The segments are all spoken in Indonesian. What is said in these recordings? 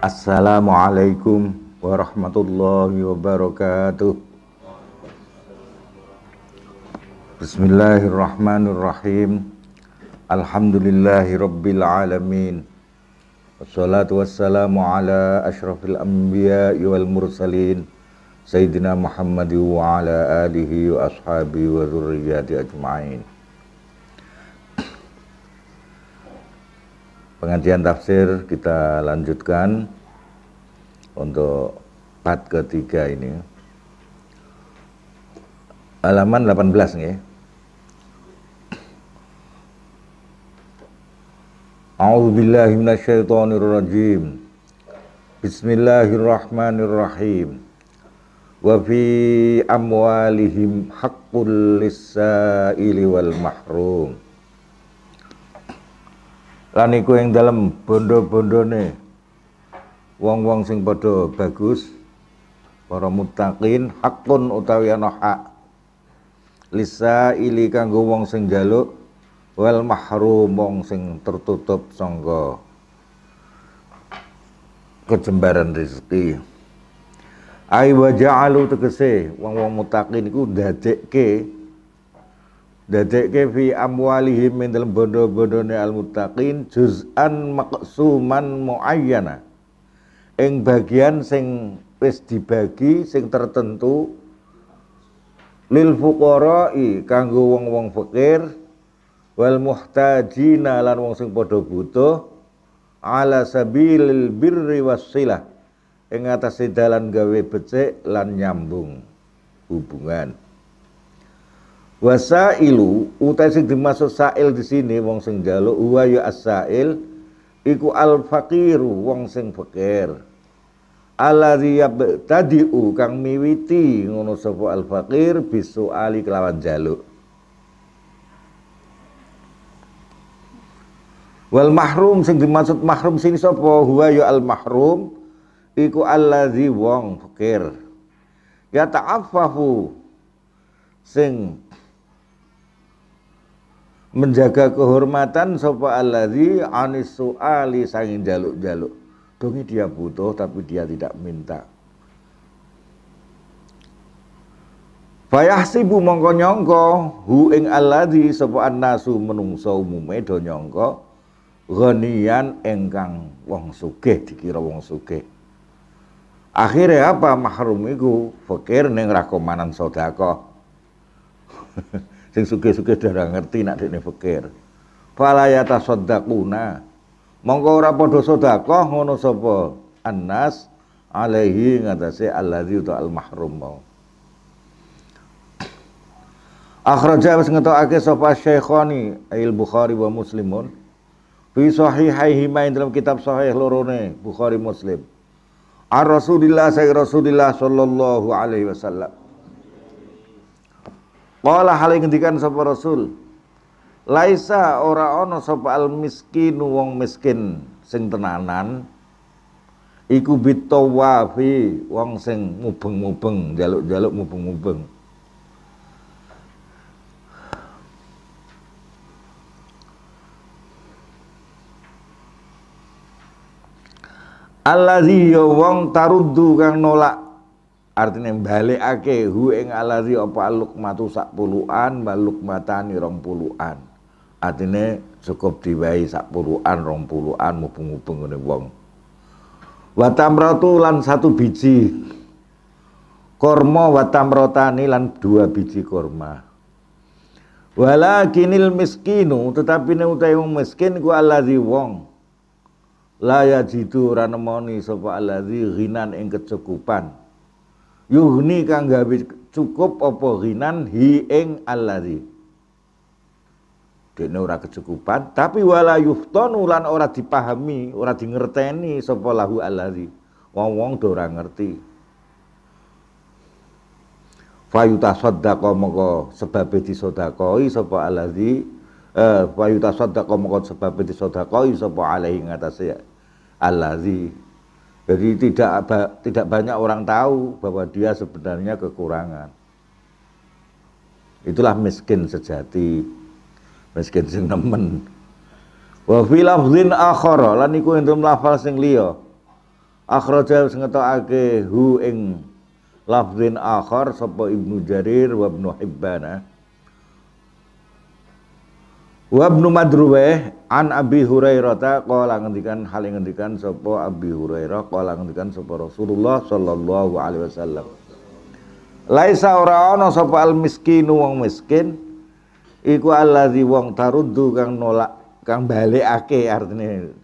Assalamualaikum warahmatullahi wabarakatuh Bismillahirrahmanirrahim Alhamdulillahi rabbil alamin Wassalatu wassalamu ala ashrafil anbiya wal mursalin Sayyidina Muhammad wa ala alihi wa ashabihi wa zurriyati ajma'in Pengajian tafsir kita lanjutkan untuk part ketiga ini. Halaman 18 nih. A'udzu billahi minasyaitonir rajim. Bismillahirrahmanirrahim. Wa fi amwalihim haqqul lis-sa'ili wal mahrum lan iku ing dalem bondo-bondone wong-wong sing padha bagus para mutakin hakun utawi ana hak lisa ili kanggo wong sing jaluk wal mahrum wong sing tertutup sangga kejembaran rezeki ai wa ja'alu tegese wong-wong mutakin iku dadekke dadekke fi amwalihim min dalam bodo bondone al muttaqin juz'an maqsuman muayyana ing bagian sing wis dibagi sing tertentu lil fuqara'i kanggo wong-wong fakir wal muhtajina lan wong sing padha butuh ala sabilil birri eng ing atase dalan gawe becik lan nyambung hubungan wasailu utai sing dimaksud sail di sini wong sing jaluk wa ya asail iku al faqiru wong sing fakir alladzi u kang miwiti ngono sapa al faqir ali kelawan jaluk wal mahrum sing dimaksud mahrum sini sapa huwa ya al mahrum iku alladzi wong fakir ya ta'affafu sing menjaga kehormatan sapa alladzi anis suali sanging jaluk-jaluk. Dongi dia butuh tapi dia tidak minta. Bayah sibu mongko nyongko hu ing alladzi sapa annasu menungso umume do nyongko ghanian engkang wong sugih dikira wong sugih. Akhirnya apa mahrum iku fakir ning rakomanan sedekah. sing suge suge dah ngerti nak dekne fikir fala yatasaddaquna mongko ora padha sedekah ngono sapa annas alaihi ngatasi alladzi uta al mahrum mau Akhraja wis ngetokake sapa syekhoni, Al Bukhari wa Muslimun fi sahihaihi main dalam kitab sahih lorone Bukhari Muslim Ar Rasulillah sayyid Rasulillah sallallahu alaihi wasallam Qala hal ngendikan sapa Rasul. Laisa ora ana sapa al miskin wong miskin sing tenanan iku bitawafi wong sing mubeng-mubeng jaluk-jaluk mubeng-mubeng. Allah ya wong taruddu kang nolak artinya ake hu ing alari apa lukmatu sak puluhan balukmatani rong puluhan artinya cukup diwai sak puluhan rong puluhan mubung-mubung ngene wong wa lan satu biji korma wa lan dua biji korma walakinil miskinu tetapi ne utai wong miskin ku alladzi wong la yajidu ranamoni sapa alladzi ghinan ing kecukupan yuhni kang gawe cukup apa ghinan hi ing allazi dene ora kecukupan tapi wala yuftonu lan ora dipahami ora dingerteni sapa lahu allazi wong-wong do ora ngerti fayuta saddaqo moko sebab disodakoi sapa alazi eh fayuta saddaqo moko sebab disodakoi sapa alaihi ngatasi alazi jadi tidak tidak banyak orang tahu bahwa dia sebenarnya kekurangan. Itulah miskin sejati. Miskin sing nemen. Wa fi lafzin akhara lan iku entum lafal sing liya. Akhraja sing ngetokake hu ing lafzin akhar sapa Ibnu Jarir wa Ibnu Hibban. Wa Ibnu Madruweh An Abi Hurairah ta qala ngendikan hal ngendikan sapa Abi Hurairah qala ngendikan sapa Rasulullah sallallahu alaihi wasallam. Laisa ora ana sapa al miskinu wong miskin iku allazi wong taruddu kang nolak kang balekake artine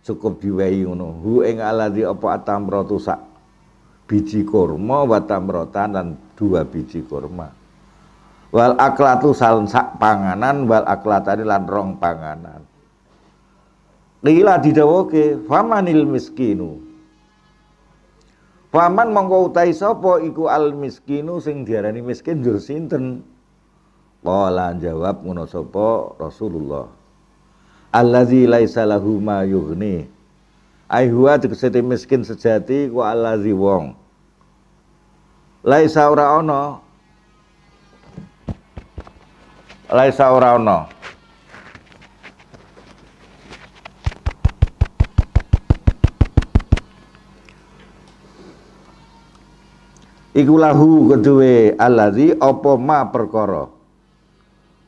cukup diwehi ngono. Hu ing allazi apa atamratu sak biji kurma wa tamratan dan dua biji kurma wal aklatu salon sak panganan wal aklatani lan rong panganan Lila didawoke famanil miskinu Faman mongko utai sopo iku al miskinu sing diarani miskin yo sinten Kala jawab ngono sopo Rasulullah Allazi laisa lahu ma yughni Ai huwa seti miskin sejati ku allazi wong Laisa ora ono laisa ora ana iku lahu kedue allazi apa ma perkara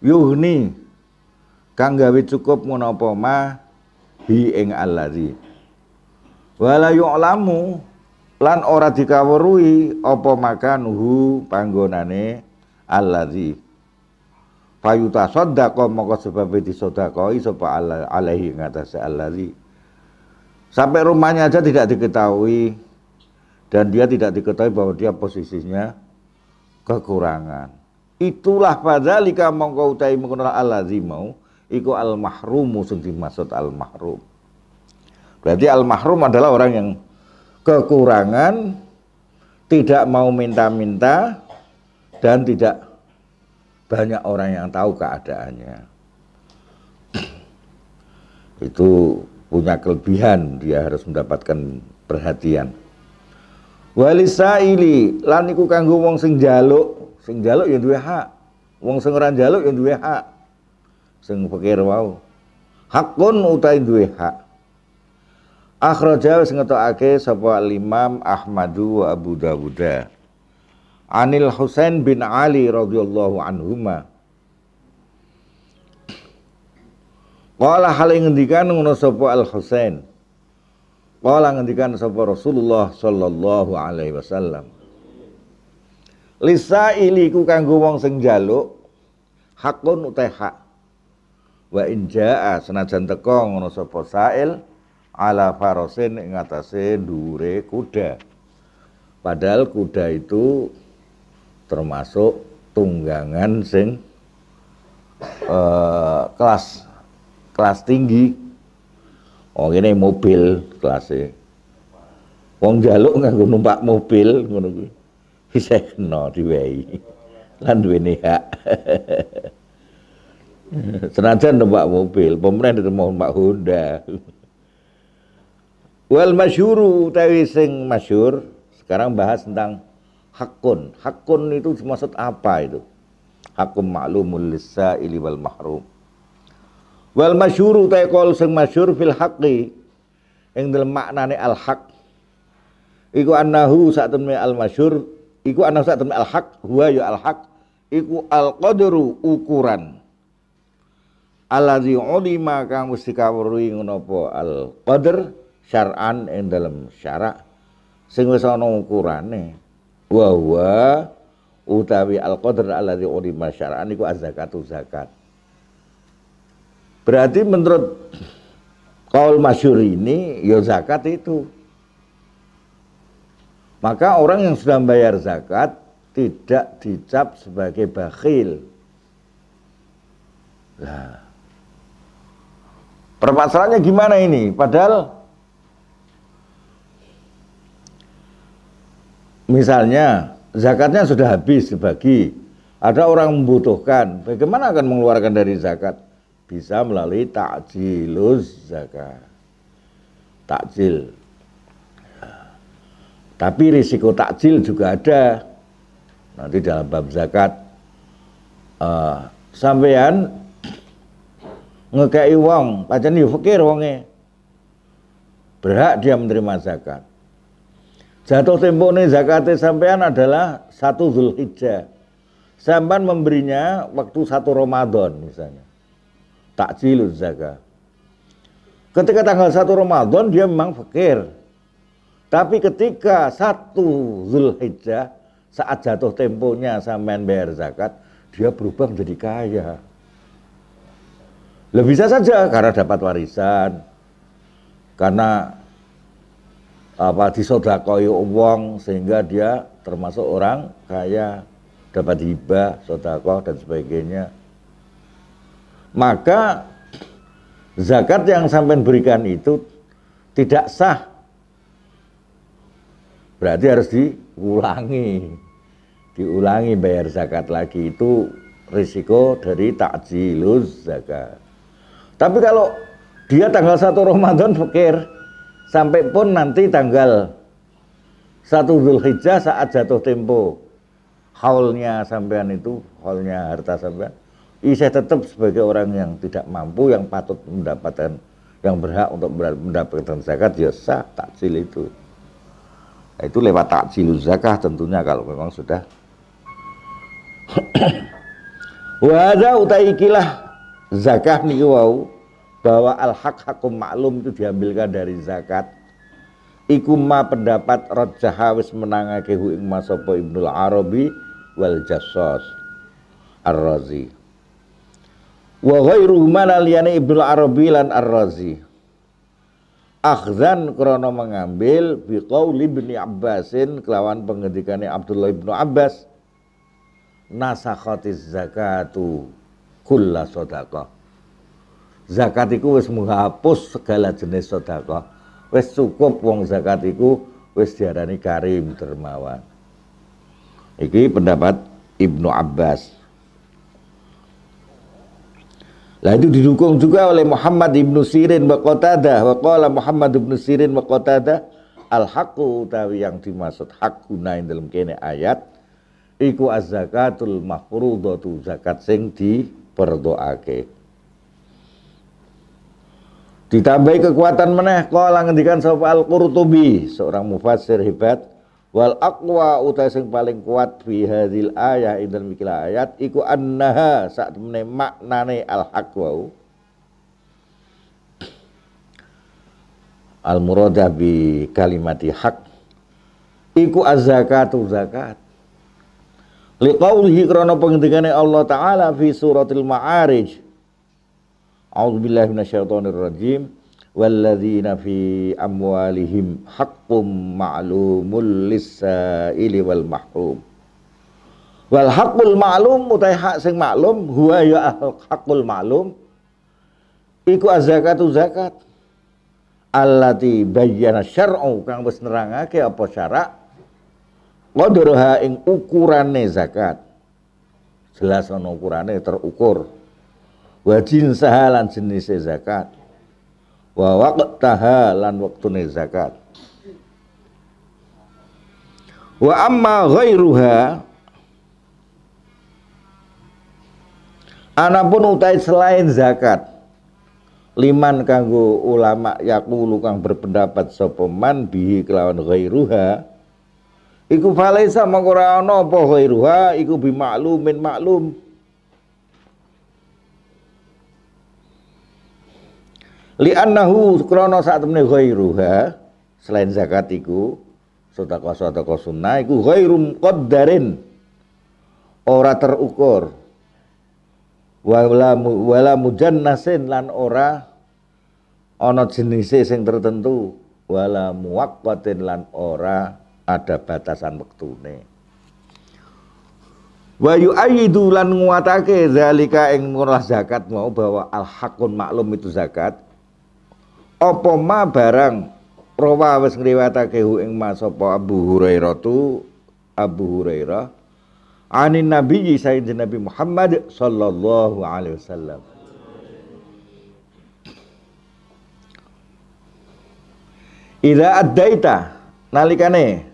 yuhni kang gawe cukup menapa ma bi ing allazi wala yu'lamu lan ora dikawruhi apa makanuhu panggonane allazi fayuta sodako moko sebab disodakoi sopa ala, alaihi ngatasi alladhi sampai rumahnya aja tidak diketahui dan dia tidak diketahui bahwa dia posisinya kekurangan itulah pada lika mongko utai mengenal alladhi mau iku al mahrumu sing dimaksud al mahrum berarti al mahrum adalah orang yang kekurangan tidak mau minta-minta dan tidak banyak orang yang tahu keadaannya itu punya kelebihan dia harus mendapatkan perhatian Walisa lan laniku kanggo wong sing jaluk, sing jaluk yang dua hak wong sing orang jaluk yang dua hak sing pikir wau hakun utai dua hak akhraja wis ngetokake sapa imam Ahmadu wa Abu Dawud anil Husain bin Ali radhiyallahu anhuma. Qala hal yang ngendikan ngono sapa Al Husain. Qala ngendikan sapa Rasulullah sallallahu alaihi wasallam. Lisaili iliku kanggo wong sing njaluk hakun utai hak. Wa in jaa senajan teka ngono sapa sail ala farosin ing atase dhuwure kuda. Padahal kuda itu termasuk tunggangan sing eh, kelas kelas tinggi oh ini mobil kelasnya wong jaluk nganggo numpak mobil ngono kuwi bisa kena diwehi lan duweni hak senajan numpak mobil pemerintah ditemu numpak Honda wal masyuru utawi sing masyur sekarang bahas tentang hakun. Hakun itu maksud apa itu? Hakum ma'lumul ili wal mahrum. Wal masyuru taikol sing masyur fil haqi. Yang dalam maknane al haq. Iku annahu saat al masyur. Iku annahu saat al haq. Huwa ya al haq. Iku al qadru ukuran. Alazi ulima kang mesti kawruhi ngono al qadr syar'an ing dalam syara' sing wis ana ukurane wahwa utawi al qadar alladzi urima syar'an iku az-zakatu zakat. Berarti menurut kaul masyur ini ya zakat itu. Maka orang yang sudah membayar zakat tidak dicap sebagai bakhil. Nah, permasalahannya gimana ini? Padahal misalnya zakatnya sudah habis dibagi, ada orang membutuhkan, bagaimana akan mengeluarkan dari zakat? Bisa melalui takjilus zakat. Takjil. Tapi risiko takjil juga ada. Nanti dalam bab zakat uh, sampean ngekei wong, pancen wonge. Berhak dia menerima zakat. Jatuh tempo nih zakat sampean adalah satu Zulhijjah. Sampean memberinya waktu satu Ramadan misalnya. tak cilu zakat. Ketika tanggal satu Ramadan dia memang fakir. Tapi ketika satu Zulhijjah saat jatuh temponya sampean bayar zakat, dia berubah menjadi kaya. Lebih bisa saja karena dapat warisan, karena apa disodakoi uang sehingga dia termasuk orang kaya dapat hibah, sodakoh dan sebagainya. Maka zakat yang sampai berikan itu tidak sah. Berarti harus diulangi. Diulangi bayar zakat lagi itu risiko dari takjilus zakat. Tapi kalau dia tanggal satu Ramadan fakir, sampai pun nanti tanggal satu Zulhijjah saat jatuh tempo haulnya sampean itu haulnya harta sampean saya tetap sebagai orang yang tidak mampu yang patut mendapatkan yang berhak untuk mendapatkan zakat ya sah takjil itu nah, itu lewat takjil zakah tentunya kalau memang sudah wadah wada ikilah zakat niku wau bahwa al-haq hakum maklum itu diambilkan dari zakat iku ma pendapat rajaha wis menangake hu ing masapa Ibnu Arabi wal Jassas Ar-Razi wa ghairu mana liyane Ibnu Arabi lan Ar-Razi akhzan krono mengambil biqauli bin Abbasin kelawan pengendikane Abdullah Ibnu Abbas nasakhatiz zakatu kulla sadaqah zakat itu wis menghapus segala jenis sodako Wis cukup wong zakat itu wis diarani karim dermawan. Iki pendapat Ibnu Abbas. Lah itu didukung juga oleh Muhammad Ibnu Sirin wa Wakola Muhammad Ibnu Sirin wa Qatadah al haqqu utawi yang dimaksud Hakku dalam kene ayat iku az-zakatul mafrudatu zakat sing diperdoake. Ditambahi kekuatan meneh kala ngendikan sapa Al-Qurtubi, seorang mufassir hebat, wal aqwa uta sing paling kuat fi hadhil ayah indal mikil ayat iku annaha sak temene maknane al haqwa al muradah bi kalimati haq iku az zakat liqaulihi krana pengendikane Allah taala fi suratil ma'arij A'udzu billahi minasyaitonir rajim. Walladzina fi amwalihim haqqum ma'lumul lisaili wal mahrum. Wal haqqul ma'lum utai hak sing maklum huwa ya haqqul ma'lum. Iku az-zakatu zakat. Allati bayyana syar'u kang wis nerangake apa syarak qadruha ing ukurane zakat. Jelas ana ukurane terukur wa jinsaha lan jenise zakat wa waqtaha lan wektune zakat wa amma ghairuha Anapun utai selain zakat liman kanggo ulama yakulu kang berpendapat sapa man bihi kelawan ghairuha iku falaisa mangko ana apa ghairuha iku bimaklumin maklum li'annahu krono saat temne ghairuha selain zakat iku sedekah sedekah sunnah iku ghairum qaddarin ora terukur wala wala mujannasin lan ora ana jenise sing tertentu wala muwaqqatin lan ora ada batasan wektune wa yu'ayidu lan nguatake zalika ing murah zakat mau bahwa al haqqun maklum itu zakat apa ma barang rawa wis ngriwatake hu ing ma sapa Abu Hurairah tu Abu Hurairah anin nabi sayyid Nabi Muhammad sallallahu alaihi wasallam Ila addaita nalikane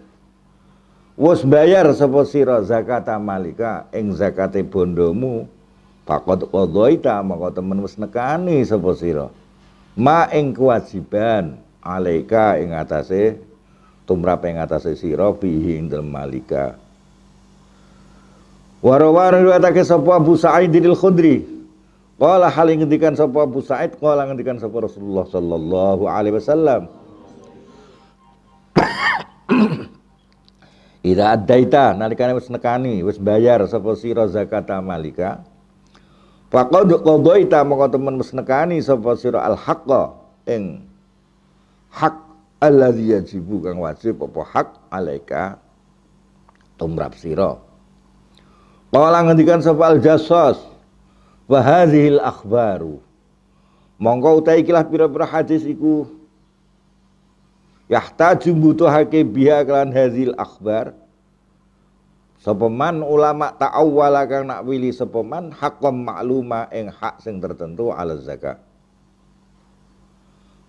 wis bayar sapa sira zakat malika ing zakate bondomu faqad qadaita maka temen wis nekani sapa sira ma ing kewajiban alaika ing atase tumrap ing atase sira bihi ing malika Warawar riwayatake sapa Abu Sa'id al Khudri Qala hal ngendikan sapa Abu Sa'id qala ngendikan sapa Rasulullah sallallahu alaihi wasallam Ida adaita nalikane wis nekani wis bayar sapa sira zakat malika Faqad qadaita maka teman mesnekani sapa sira al haqqa ing hak alladzi yajibu kang wajib apa hak alaika tumrap sira. Kala ngendikan sapa al jassas wa hadhil akhbaru. Mongko utai ikilah pira-pira hadis iku yahtaju butuhake biha kelan hadhil akhbar Sepeman ulama awal kang nak wili sepeman hakom makluma eng hak sing tertentu ala zakat.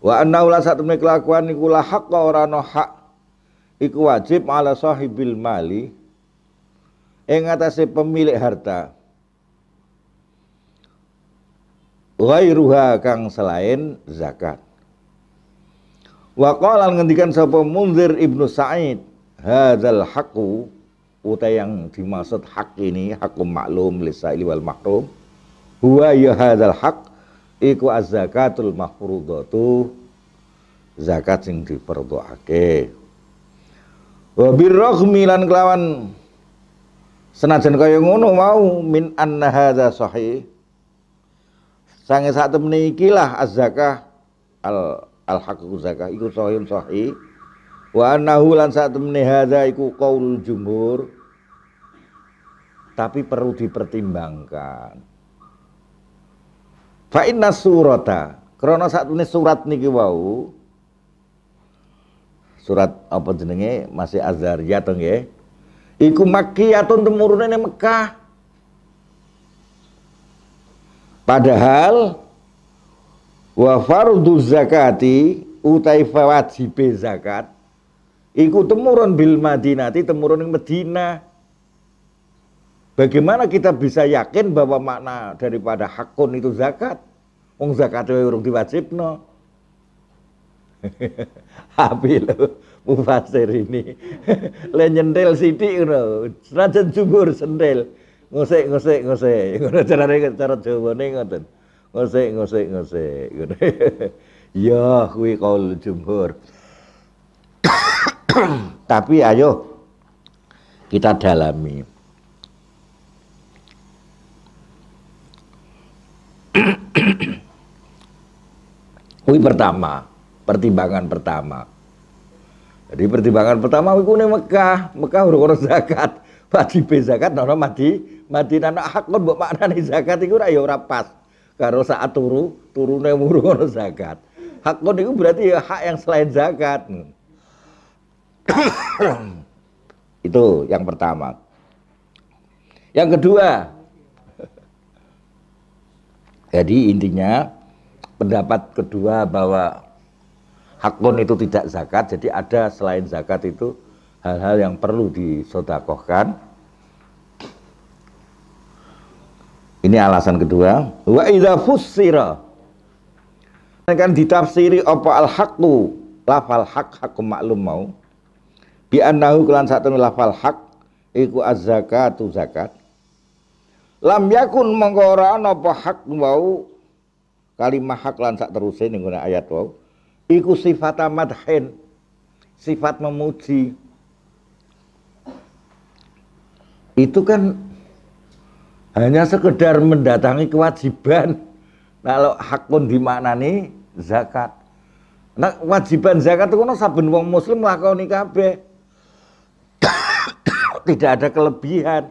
Wa anna ula satemene kelakuan iku hak kau ora no hak iku wajib ala sahibil mali ing atase pemilik harta. Ghairuha kang selain zakat. Wa qala ngendikan sapa Munzir Ibnu Sa'id hadzal haqu utai yang dimaksud hak ini hakum maklum lisaili wal makrum huwa yahadal hak iku az-zakatul mafrudatu zakat sing diperdoake. wa birraghmi lan kelawan senajan kaya ngono mau min anna hadza sahih sange sak temene ikilah az-zakah al al hakku zakah iku sahih sahih Wa annahu lan sak temene hadza iku qaulul jumhur. Tapi perlu dipertimbangkan. Fa inna surata krana sak surat niki wau surat apa jenenge masih Azhariyah to nggih. Iku makkiyatun temurune ning Mekah. Padahal wa fardhu zakati utai wajibe zakat Iku temurun bil Madinati, temurun yang Medina. Bagaimana kita bisa yakin bahwa makna daripada hakun itu zakat? Wong zakat itu urung diwajibno. Api lo, mufasir ini. Le nyentil sidik ngono. Senajan jumur sendel, ngosek ngosek ngosek. Ngono cara cara jawane ngoten. ngosek ngosek ngosek. Ya kuwi kaul jumhur. Tapi ayo kita dalami. Kuwi pertama, pertimbangan pertama. Jadi pertimbangan pertama kuwi kune Mekah, Mekah urung ora zakat. be zakat nana mati, mati ana kon mbok maknane zakat iku ora ya ora pas. Karo saat turu, turune urung ora zakat. kon itu berarti ya hak yang selain zakat. Itu yang pertama. Yang kedua, jadi intinya pendapat kedua bahwa hakun itu tidak zakat, jadi ada selain zakat itu hal-hal yang perlu disodakohkan. Ini alasan kedua. Wa idha fussira kan ditafsiri apa al tuh, lafal hak hak maklum mau bi annahu kelan satu lafal hak iku az-zakatu zakat lam yakun mongko ora ana apa hak wau kalimah hak lan sak teruse ning ayat wau iku sifat madhin sifat memuji itu kan hanya sekedar mendatangi kewajiban kalau nah, hakun di mana nih zakat nah kewajiban zakat itu kan saben wong muslim lakoni kabeh tidak ada kelebihan.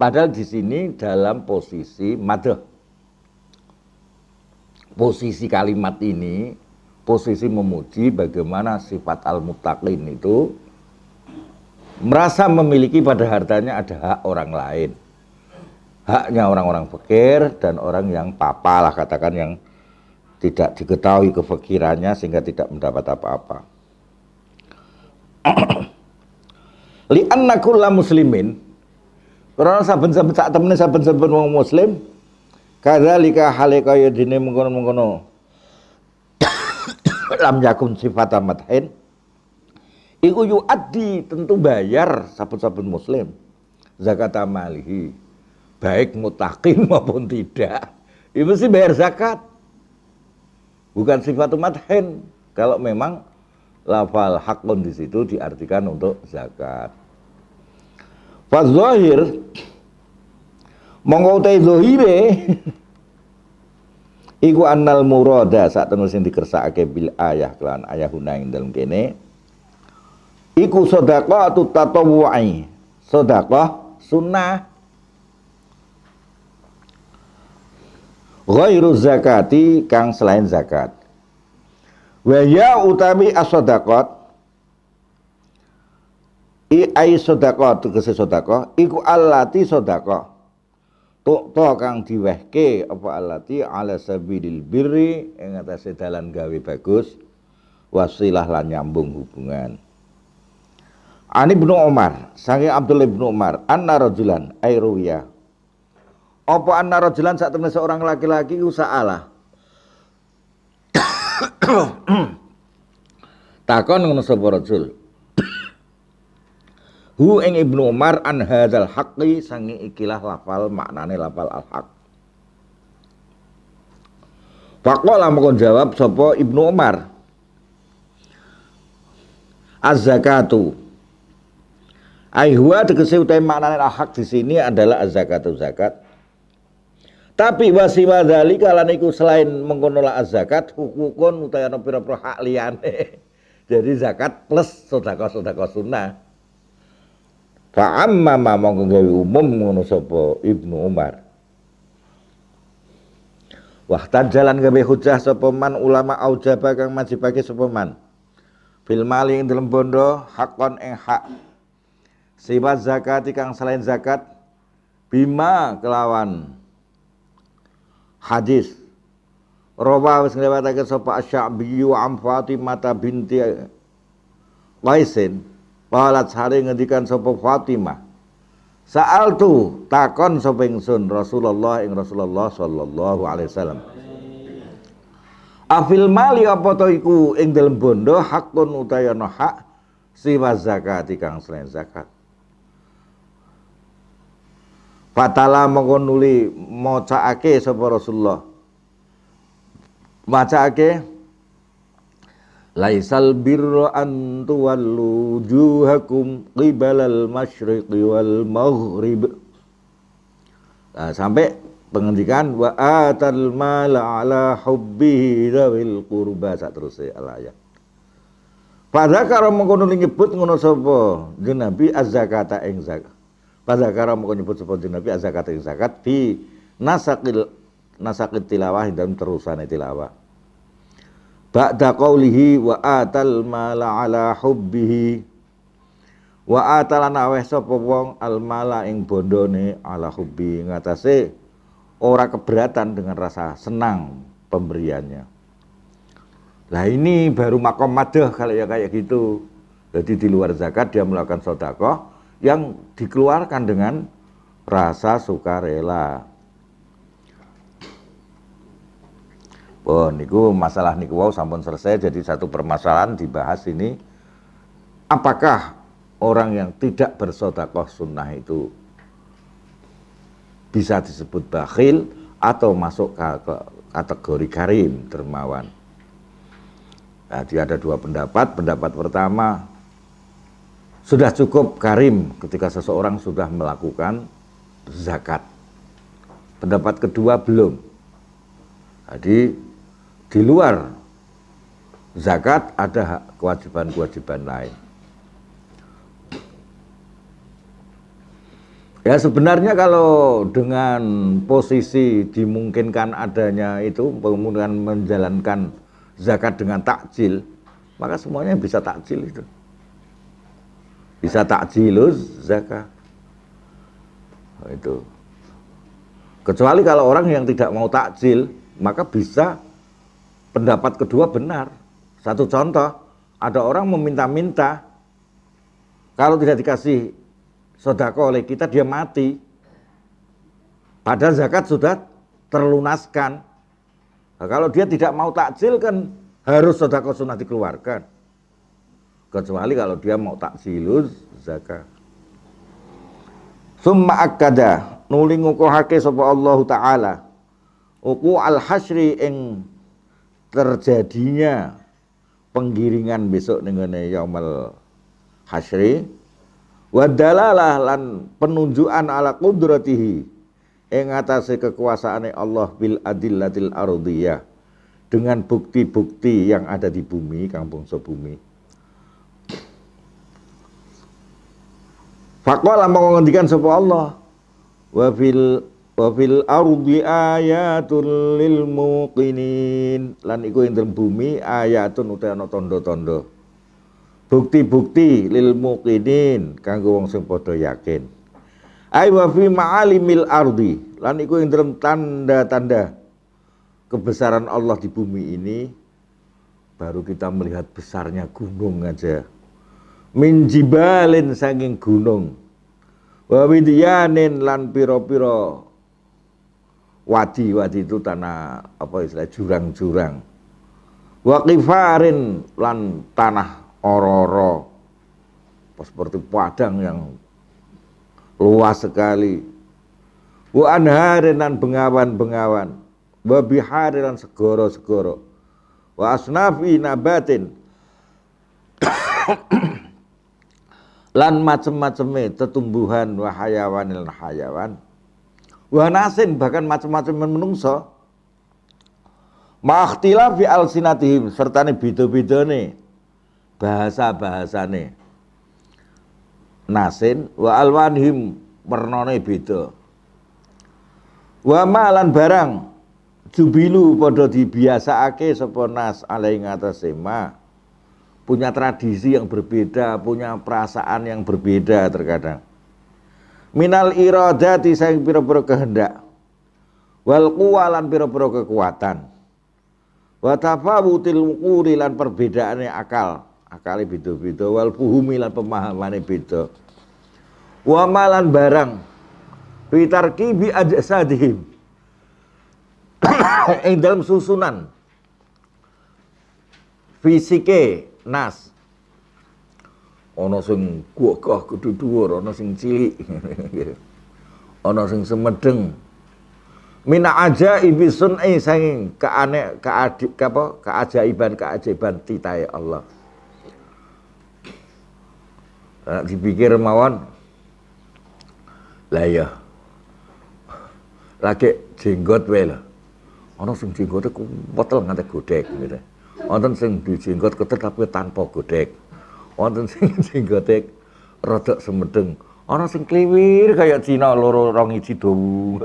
Padahal di sini dalam posisi madah. Posisi kalimat ini, posisi memuji bagaimana sifat al-mutaqin itu merasa memiliki pada hartanya ada hak orang lain. Haknya orang-orang fakir dan orang yang papa lah katakan yang tidak diketahui kefikirannya sehingga tidak mendapat apa-apa. li anna kulla muslimin karena saben-saben sak temene saben-saben wong muslim kadzalika hale kaya dene mengkono-mengkono lam yakun sifat madhin iku adi tentu bayar saben-saben muslim zakat amalihi baik mutakin maupun tidak itu ya mesti bayar zakat bukan sifat hen kalau memang lafal hakun di situ diartikan untuk zakat. Fazohir mongko zohire iku annal muroda saat terusin sing dikersakake bil ayah kelan ayah hunain dalam kene iku tato buai sodako sunnah ghairu zakati kang selain zakat wa ya utami as-sadaqat i ai sedekah tegese sedekah iku allati sedekah to kang diwehke apa alati ala sabilil birri ing atase dalan gawe bagus wasilah lan nyambung hubungan Ani bin Umar, sange Abdul bin Umar, anna rajulan airuya. Apa anna rajulan saat temen seorang laki-laki usahalah takon ngono sapa rajul hu ing Ibnu Umar an hadzal haqqi sangi ikilah lafal maknane lafal al haq Pakola mongkon jawab sapa Ibnu Umar Az-zakatu huwa tegese utai maknane al-haq di sini adalah az-zakatu zakat tapi wasi wadali kalau iku selain mengkono zakat hukukun utawa ana pira-pira hak liane. Jadi zakat plus sedekah-sedekah sunnah. Pak amma ma mongko umum ngono sopo Ibnu Umar. Wah jalan gawe hujah sopo man ulama aujaba kang pakai sopo man. Bil mali ing bondo hakon ing hak. sifat zakat ikang selain zakat bima kelawan hadis Rawa wis ngliwatake sapa Asy-Sya'bi an Fatimah binti Waisin Walat sare ngendikan sapa Fatimah Sa'al tu takon sapa ingsun Rasulullah ing Rasulullah sallallahu alaihi wasallam Afil mali apa to iku ing dalem bondo hakun utayana hak siwa zakat kang selain zakat Fatala mongko nuli macaake sapa Rasulullah. Macaake Laisal birra an tuwallu juhakum qibalal masyriq wal maghrib. Nah, sampai pengendikan wa atal mala ala hubbihi dzawil qurba sak teruse al ayat. Padha mengkono nyebut ngono sapa Jenabi az-zakata ing zakat. Fazakara mau nyebut sapa Nabi zakat yang zakat fi nasakil nasakil tilawah dan terusan tilawah. Ba'da qawlihi wa atal mala ala hubbihi wa atal weh sapa wong al mala ing bondone ala hubbi ngatasé ora keberatan dengan rasa senang pemberiannya. Nah ini baru makom madah kalau ya kayak gitu. Jadi di luar zakat dia melakukan sodakoh, yang dikeluarkan dengan rasa sukarela. Oh, niku masalah niku wow sampun selesai jadi satu permasalahan dibahas ini apakah orang yang tidak bersodakoh sunnah itu bisa disebut bakhil atau masuk ke, kategori karim dermawan. Nah, dia ada dua pendapat. Pendapat pertama sudah cukup karim ketika seseorang sudah melakukan zakat. Pendapat kedua belum. Jadi di luar zakat ada kewajiban-kewajiban lain. Ya sebenarnya kalau dengan posisi dimungkinkan adanya itu kemudian menjalankan zakat dengan takjil, maka semuanya bisa takjil itu. Bisa takjilus zakat. Nah, itu. Kecuali kalau orang yang tidak mau takjil, maka bisa pendapat kedua benar. Satu contoh, ada orang meminta-minta, kalau tidak dikasih sodako oleh kita, dia mati. Padahal zakat sudah terlunaskan. Nah, kalau dia tidak mau takjil kan harus sodako sunat dikeluarkan kecuali kalau dia mau silus zakat summa akada nuli ngukuhake sapa Allah taala uku al hasri ing terjadinya penggiringan besok dengan yaumal hasri wadalalah lan penunjukan ala kudratihi ing atase kekuasaane Allah bil adillatil ardiyah dengan bukti-bukti yang ada di bumi kampung sebumi Fakola ngendikan sapa Allah wa fil wa fil ardi ayatun lil muqinin lan iku ing bumi ayatun utawa ana tanda-tanda bukti-bukti lil muqinin kanggo wong sing padha yakin ai wa fi ma'alimil ardi lan iku ing tanda-tanda kebesaran Allah di bumi ini baru kita melihat besarnya gunung aja min jibalin saking gunung wa widyanin lan piro-piro wadi wadi itu tanah apa istilah jurang-jurang wa qifarin lan tanah ororo seperti padang yang luas sekali wa anharin lan bengawan-bengawan wa biharin lan segoro-segoro wa asnafi nabatin lan macem-maceme tetumbuhan wa hayawan lan hayawan wa nasin bahkan macem-macem menungso ma'akhtila fi alsinatihim serta nih bido-bido nih bahasa-bahasa nih nasin wa alwanhim wernane beda wa malan barang jubilu padha dibiasaake sapa nas alai ngatasema punya tradisi yang berbeda, punya perasaan yang berbeda terkadang. Minal di sayang pira-pira kehendak. Wal kuwalan pira-pira kekuatan. Watafa butil wuquri lan perbedaannya akal. Akale beda-beda wal puhumilan lan pemahamane Wamalan barang fitarki bi ajsadihim. Ing dalam susunan fisike nas. onoseng sing gugah kudu dhuwur, ono sing cilik. ono sing semedeng. Mina aja ibisun eh sayang keane keadik apa keajaiban keajaiban titahe Allah. Nek dipikir mawon lah ya. Lagi jenggot wae lho. Ana sing jenggote kuwet nganti godhek gitu wonten sing dijenggot ketet tapi tanpa godek. wonten sing jenggote rodok semedeng ana sing kliwir kaya Cina loro rong iji dawu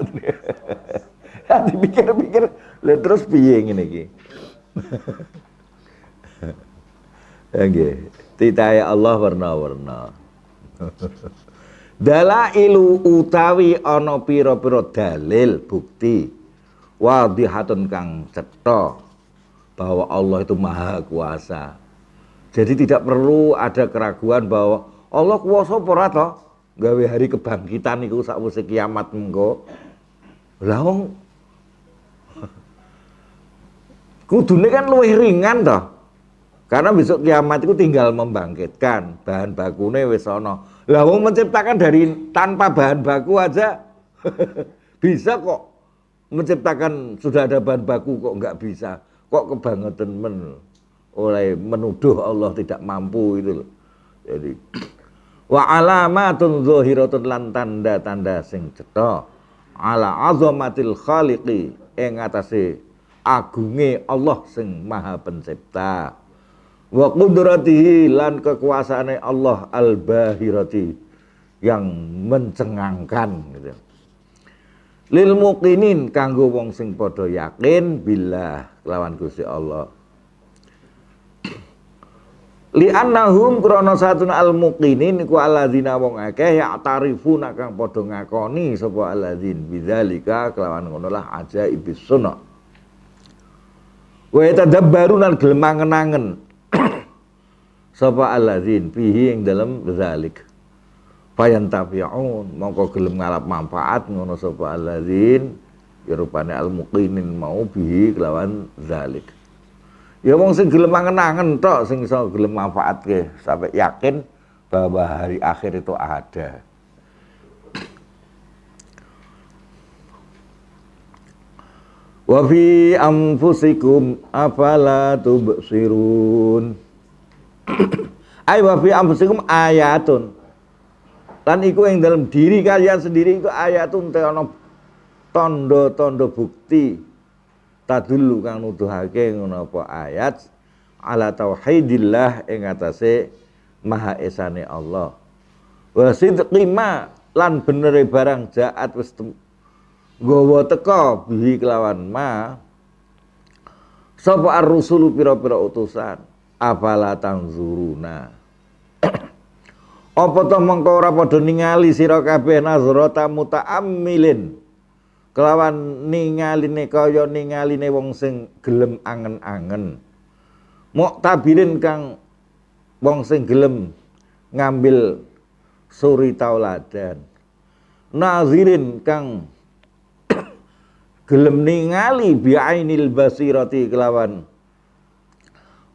ya dipikir-pikir lha terus piye ngene iki ya nggih titahe Allah warna-warna Dalailu utawi ana pira-pira dalil bukti wadihatun kang cetha bahwa Allah itu maha kuasa. Jadi tidak perlu ada keraguan bahwa Allah kuasa pora toh? Gawe hari kebangkitan itu niku musik kiamat mengko. lahong wong kudune kan luwih ringan toh. Karena besok kiamat itu tinggal membangkitkan bahan bakune wis ana. Lah menciptakan dari tanpa bahan baku aja bisa kok menciptakan sudah ada bahan baku kok nggak bisa kok kebangetan men oleh menuduh Allah tidak mampu itu loh. Jadi wa alamatun zahiratun lan tanda-tanda sing cetha ala azamatil khaliqi ing atase agunge Allah sing Maha Pencipta wa qudratihi lan kekuasaane Allah al bahirati yang mencengangkan gitu lil muqinin kanggo wong sing padha yakin bila lawan Gusti Allah li annahum krana satun al muqinin iku alladzina wong akeh ya'tarifuna kang padha ngakoni sapa alladzin bidzalika kelawan ngono lah aja ibis sunnah wa yatadabbarun al gelem ngenangen sapa alladzin fihi ing dalem zalik Fayan tabi'un mongko gelem ngalap manfaat ngono sapa alladzin ya rupane al muqinin mau bihi kelawan zalik. Ya wong sing gelem angen-angen tok sing iso gelem manfaat ke sampai yakin bahwa hari akhir itu ada. wa fi anfusikum afala tubsirun ay wa fi anfusikum ayatun Lan iku yang dalam diri kalian sendiri iku ayatun te ana tondo tanda bukti tadullu kang nuduhake ngono apa ayat ala tauhidillah ing atase maha esane Allah. Wa sidqi lan benere barang jaat wis nggawa teka bihi kelawan ma sapa ar-rusulu pira-pira utusan apala tangzuruna apa toh mengko ora padha ningali sira kabeh nazrata mutaammilin. Kelawan ningaline kaya ningaline wong sing gelem angen-angen. Muktabirin kang wong sing gelem ngambil suri tauladan. Nazirin kang gelem ningali biainil basirati kelawan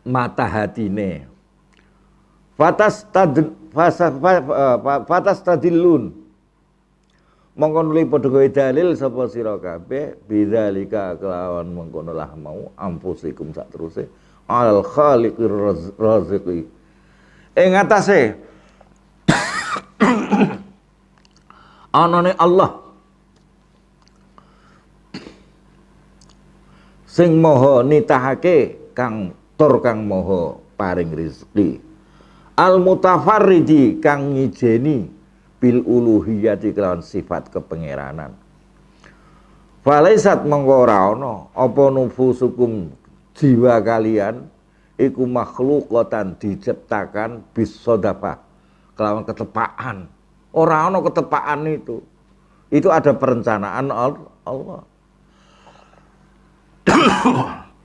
mata hatine. Fatas tad Eh, fatas tadilun mongko nuli padha gawe dalil sapa sira kabeh bidzalika kelawan mengkono lah mau ampusikum sak teruse al khaliqir raziqi ing atase anane Allah sing moho nitahake kang tur kang moho paring rezeki al mutafarridi kang ngijeni bil uluhiyati kelawan sifat kepengeranan falaisat mengko ora ana apa nufusukum jiwa kalian iku makhlukatan diciptakan bisodafah kelawan ketepaan ora ana ketepaan itu itu ada perencanaan Allah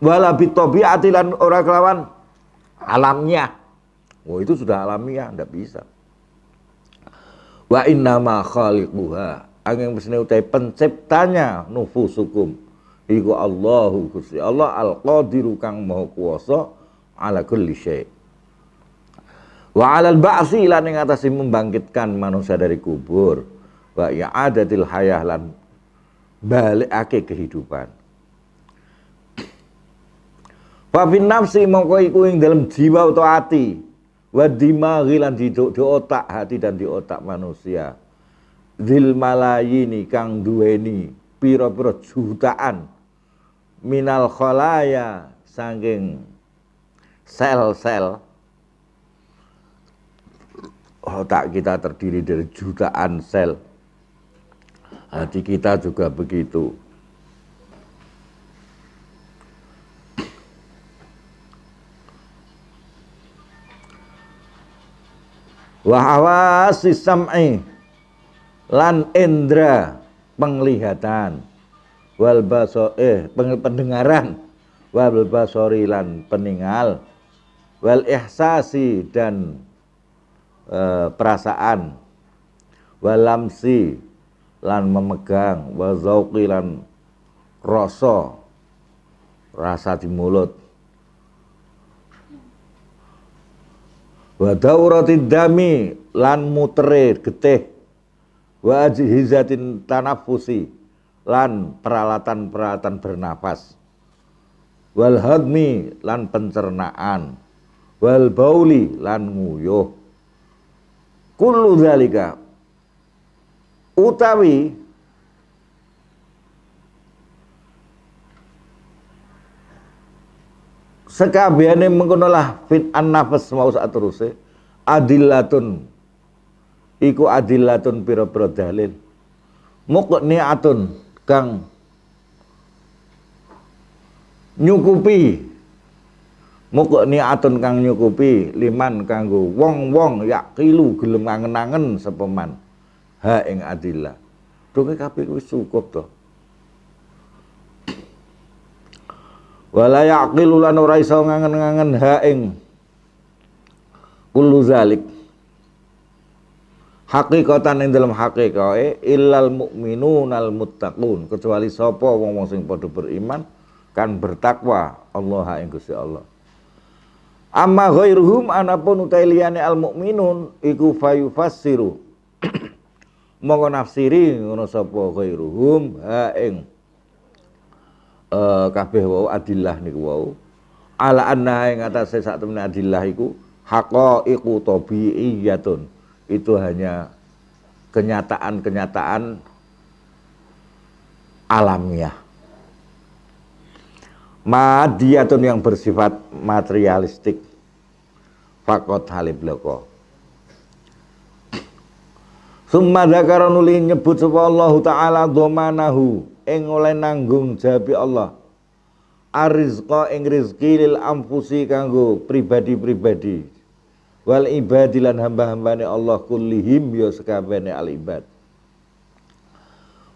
wala bitobi atilan ora kelawan alamnya Oh itu sudah alamiah, tidak bisa. Wa inna ma khaliquha. Angin besne utai penciptanya nufusukum. Iku Allahu Gusti Allah al-Qadiru kang Maha Kuwasa ala kulli syai'. Wa al ba'si lan ing atase membangkitkan manusia dari kubur. Wa i'adatil hayah lan balikake kehidupan. Wa bin nafsi mongko iku ing dalam jiwa atau hati wa lan di, di otak hati dan di otak manusia zil malayini kang duweni piro-piro jutaan minal kholaya saking sel-sel otak kita terdiri dari jutaan sel hati kita juga begitu wa hawasi sam'i lan indra penglihatan wal eh, pendengaran wal basori lan peningal wal ihsasi dan e, perasaan walamsi lan memegang wazauqi lan rasa rasa di mulut wa dauratid dami lan mutere getih wa ajhizatin tanafusi lan peralatan-peralatan bernafas wal hadmi lan pencernaan wal bauli lan nguyuh kullu zalika utawi sekabehane mengkonolah fit an-nafas mau sak teruse adilatun iku adilatun piro pira dalil atun kang nyukupi atun kang nyukupi liman kanggo wong-wong yak kilu gelem angen-angen sepeman ha ing adilah tuh kabeh wis cukup tuh. wala yaqilu lan ora iso ngangen-ngangen ha ing kullu zalik hakikatan ing dalam hakikae illal mu'minunal muttaqun kecuali sapa wong-wong sing padha beriman kan bertakwa Allah ing Gusti Allah amma ghairuhum anapun utai liyane al mukminun iku fayufassiru mongko nafsiri ngono sapa ghairuhum ha ing uh, kabeh wau adillah niku wau ala anna ing atase sak temene adillah iku haqaiqu tabi'iyatun itu hanya kenyataan-kenyataan alamiah madiyatun yang bersifat materialistik fakot halibloko summa dzakara nuli nyebut sapa Allah taala dhamanahu ing oleh nanggung jawab Allah arizqa ing rizki lil amfusi kanggo pribadi-pribadi wal ibadilan hamba-hambane Allah kullihim ya sekabehane al ibad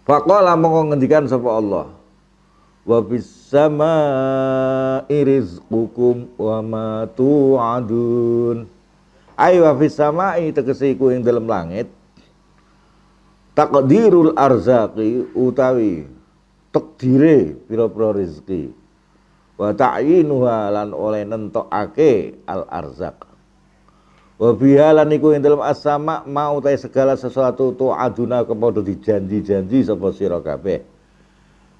Faqala mongko ngendikan sapa Allah wa bis sama irizqukum wa ma tu'adun Ayo wa sama sama'i tegese yang ing dalam langit takdirul arzaki utawi takdire pira-pira rezeki wa ta'yinu lan oleh nentokake al arzak wa biha lan iku ing dalam asama mau ta segala sesuatu tu aduna kepada dijanji-janji sapa sira kabeh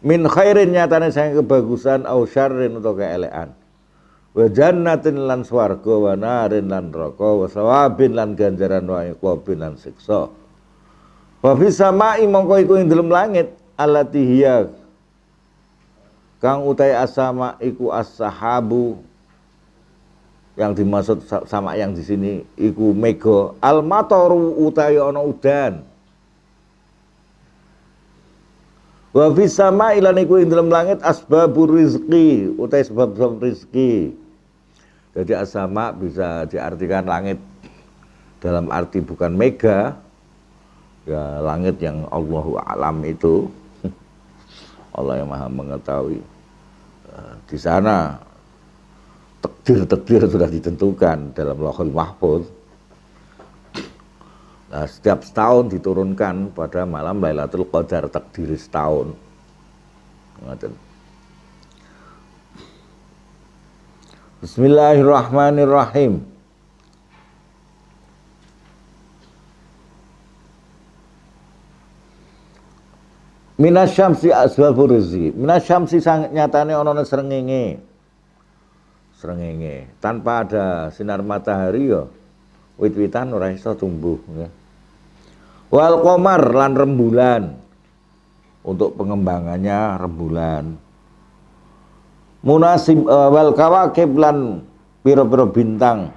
min khairin nyatane sang kebagusan au syarrin utawa keelekan wa jannatin lan swarga wa narin lan neraka wa sawabin lan ganjaran wa iqabin lan siksa wa fis sama'i mongko iku ing dalam langit allati Kang utai asama iku asahabu yang dimaksud sama yang di sini iku mega almatoru utai ono udan. Wa sama ilan iku indram langit asbabu rizki utai sebab-sebab rizki Jadi asama bisa diartikan langit dalam arti bukan mega ya langit yang Allahu alam itu Allah yang maha mengetahui eh, di sana takdir-takdir sudah ditentukan dalam lokal mahfud nah, setiap setahun diturunkan pada malam Lailatul Qadar takdir setahun Bismillahirrahmanirrahim Minasyamsi aswal Minas Minasyamsi sangat ono onono serengenge. Serengenge. Tanpa ada sinar matahari yo. Ya, wit-witan ora iso tumbuh. Ya. Wal komar lan rembulan. Untuk pengembangannya rembulan. Munasib uh, wal kawakib lan piro-piro bintang.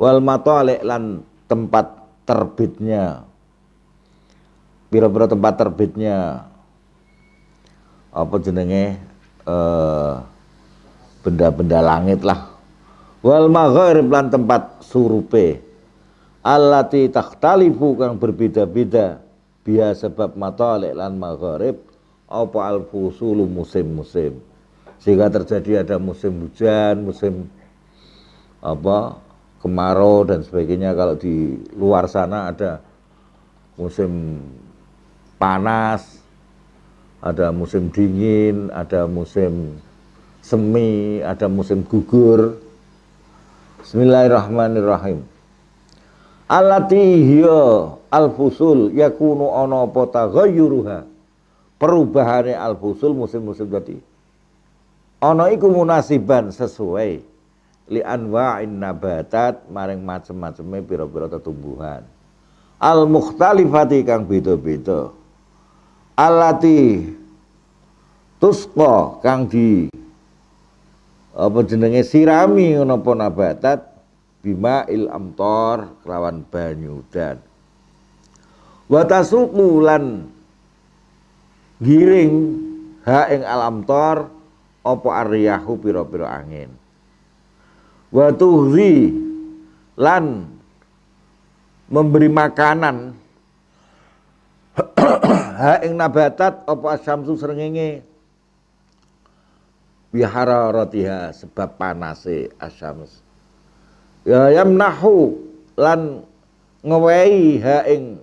Wal matolek lan tempat terbitnya Biro-biro tempat terbitnya apa jenenge eh, benda-benda langit lah wal maghrib lan tempat surupe allati takhtalifu kang berbeda-beda biya sebab matalik lan maghrib apa al fusulu musim-musim sehingga terjadi ada musim hujan musim apa kemarau dan sebagainya kalau di luar sana ada musim panas, ada musim dingin, ada musim semi, ada musim gugur. Bismillahirrahmanirrahim. Alati hiya al-fusul yakunu ono pota taghayyuruha. Perubahannya al-fusul musim-musim tadi. Ono iku munasiban sesuai li anwa'in nabatat maring macem-maceme pira-pira tetumbuhan. Al mukhtalifati kang beda-beda alati tusko kang di apa jenenge sirami ngono apa nabatat bima il amtor kelawan banyu dan watasuku lan giring ha ing alamtor opo ariyahu pira-pira angin wa lan memberi makanan ha ing nabatat apa asamsu srengenge bihara rotiha sebab panase asams ya yamnahu lan ngewei ha ing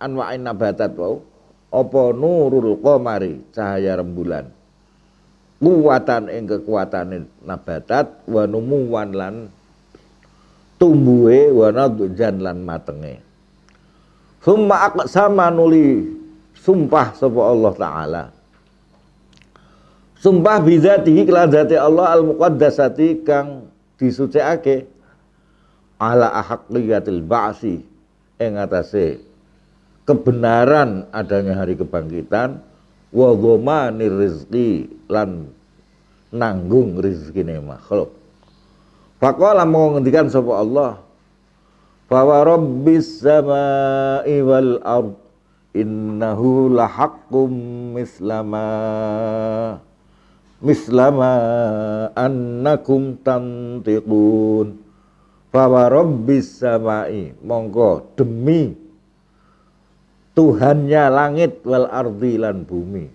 anwa'in nabatat wau apa nurul komari cahaya rembulan kuwatan ing kekuatan nabatat wa lan tumbuhe wa nadjan lan matenge summa aqsama nuli sumpah sapa Allah taala sumpah bizatihi kelan zati Allah al muqaddasati kang disucikake ala ahaqqiyatil ba'si ing atase kebenaran adanya hari kebangkitan wa ghamanir rizqi lan nanggung rezekine makhluk Faqala mau ngendikan sapa Allah bahwa rabbis samai wal ardh innahu lahaqqum mislama mislama annakum tantiqun bahwa rabbis samai mongko demi Tuhannya langit wal ardi lan bumi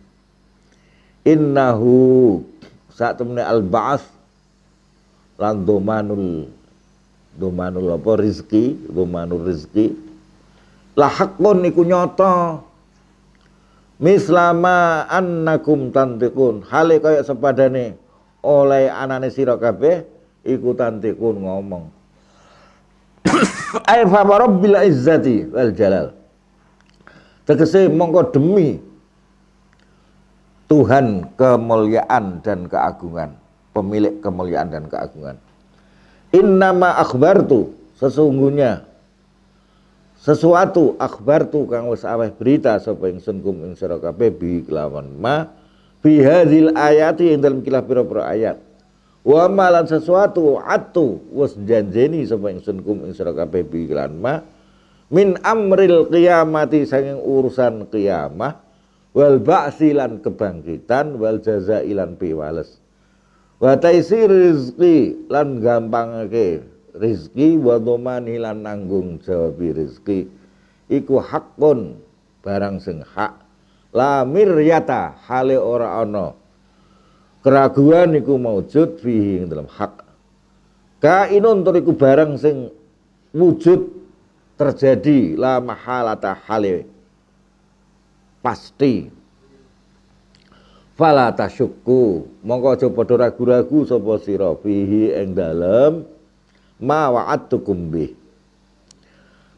innahu saat temne al ba'as lan domanul domanul apa rizki domanul rizki lah haqqun iku nyata mislama annakum tantikun hale kaya sepadane oleh anane sira kabeh iku tantikun ngomong ay fa rabbil izzati wal jalal tegese mongko demi Tuhan kemuliaan dan keagungan pemilik kemuliaan dan keagungan innama akhbartu sesungguhnya sesuatu akbar tu kang wis aweh berita sapa yang kum ing sira bi kelawan ma fi hadzal ayati ing dalam kilah pira-pira ayat wa malan sesuatu atu wis janjeni sapa yang kum ing sira bi kelawan ma min amril kiamati sanging urusan kiamah wal ba'silan kebangkitan wal jazailan piwales wa taisir rizqi lan gampangake rizki wa domani lan nanggung jawab rizki iku hakun barang sing hak la miryata hale ora ono, keraguan iku maujud fihi dalam hak kainun tur iku barang sing wujud terjadi la mahalata hale pasti fala tasyukku mongko aja padha ragu-ragu sapa sira fihi ing dalem ma wa'adtukum bih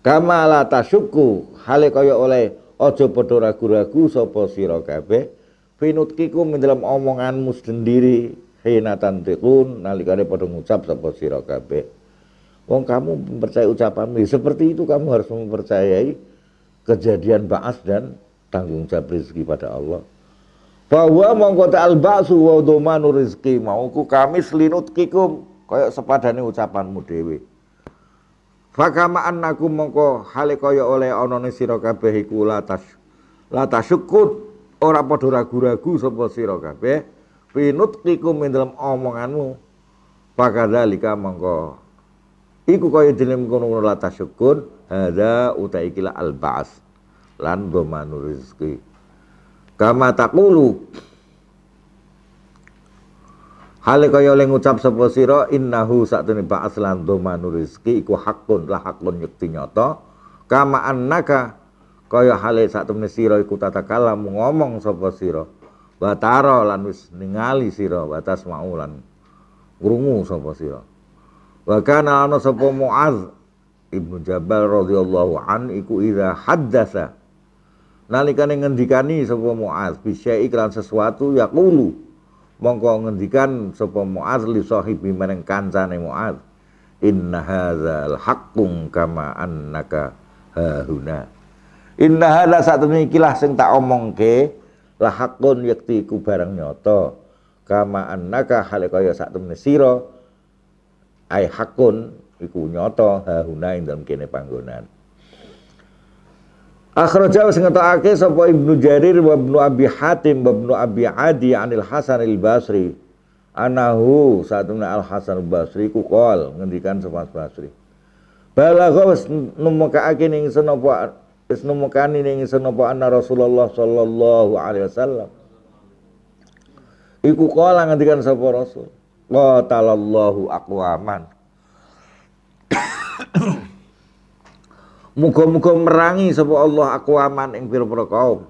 kama la tasyukku hale kaya oleh aja padha ragu-ragu sapa sira kabeh finutkiku min omonganmu sendiri hina tantikun nalikane padha ngucap sapa sira kabeh wong kamu mempercayai ucapanmu ya, seperti itu kamu harus mempercayai kejadian ba'as dan tanggung jawab rezeki pada Allah bahwa mongkota al ba'su wa dhamanu rizqi mauku kami kikum kaya sepadane ucapanmu dhewe fakama annakum mongko hale kaya oleh ana sira kabeh iku latas latasyukut ora padha ragu-ragu sapa sira kabeh pinutkikum ing dalam omonganmu pakadzalika mongko iku kaya jeneng kono latasyukun hadza utaikilah al-ba'ts lan dhamanu rizki kama taqulu Hale kaya oleh ngucap sapa sira innahu satune ba'as lan domanu rezeki iku hakun lah hakun nyekti nyata kama annaka kaya hale satune sira iku tatakala ngomong sapa sira wataro lan wis ningali sira batas mau lan krungu sapa sira wa kana ana sapa muaz ibnu jabal radhiyallahu an iku ira haddasa nalikane ngendikani sapa muaz bisa iklan sesuatu yaqulu mongko ngendikan sapa Muaz li sahibi maring kancane Muaz inna hadzal haqqum kama annaka hahuna inna hadza satune ikilah sing tak omongke la haqqun yakti iku barang nyata kama annaka hale satemene sira ai haqqun iku nyata hahuna ing dalem kene panggonan Akhraja sing ngetokake sapa Ibnu Jarir wa Ibnu Abi Hatim wa Ibnu Abi Adi anil Hasan al Basri. Anahu satuna Al Hasan al Basri ku kol ngendikan sapa Basri. Balagha wis nemokake ning senapa wis nemokani ning senapa anna Rasulullah sallallahu alaihi wasallam. Iku kol ngendikan sapa Rasul. Qatalallahu aqwaman. Muga-muga merangi sapa Allah aku ing pira-pira kaum.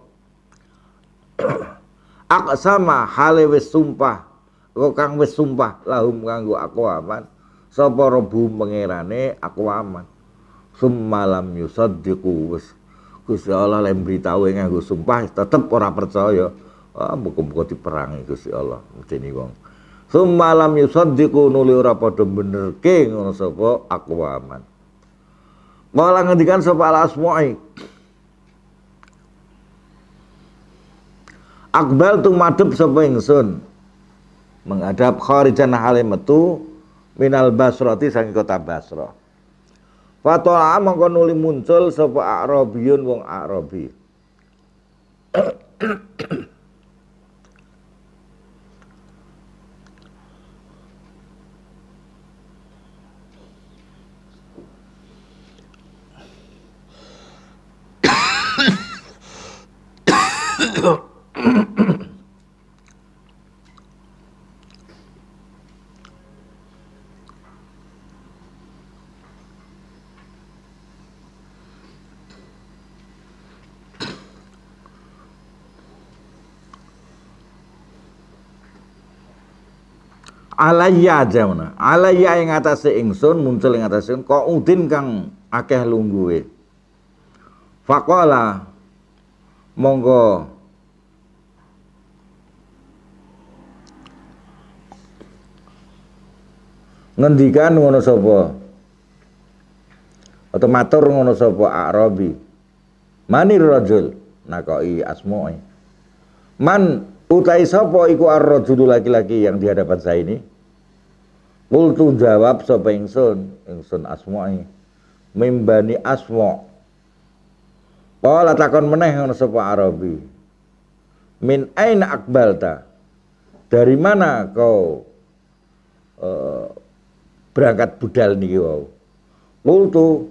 sama hale wis sumpah, kang wis sumpah lahum kanggo akwaman sapa rebu pangerane akwaman. Summalam yusaddiqu wis Gusti Allah lem beritahu e nganggo sumpah tetep ora percaya. Ah muga-muga diperangi Gusti Allah medeni wong. Summalam yusaddiqu nuli ora padha benerke ngono sapa akwaman. Kala ngendikan sapa al asma'i. Akbal tu madep sapa ingsun. Menghadap kharijan hale metu minal basrati sang kota Basra. Fatoa mongko nuli muncul sapa Arabiyun wong Arabi. Gitu. aja mana alaya yang atase ingsun muncul ing atase kok udin kang akeh lungguhe Fakola monggo ngendikan ngono sapa atau matur ngono sapa Arabi manir rajul nakoi asmoi man utai sopo iku ar laki-laki yang di hadapan saya ini Kultu jawab sapa ingsun ingsun asmoi mimbani asmo Pola takon meneh ngono sapa Arabi min ain akbalta dari mana kau uh, berangkat budal niki wau. Kultu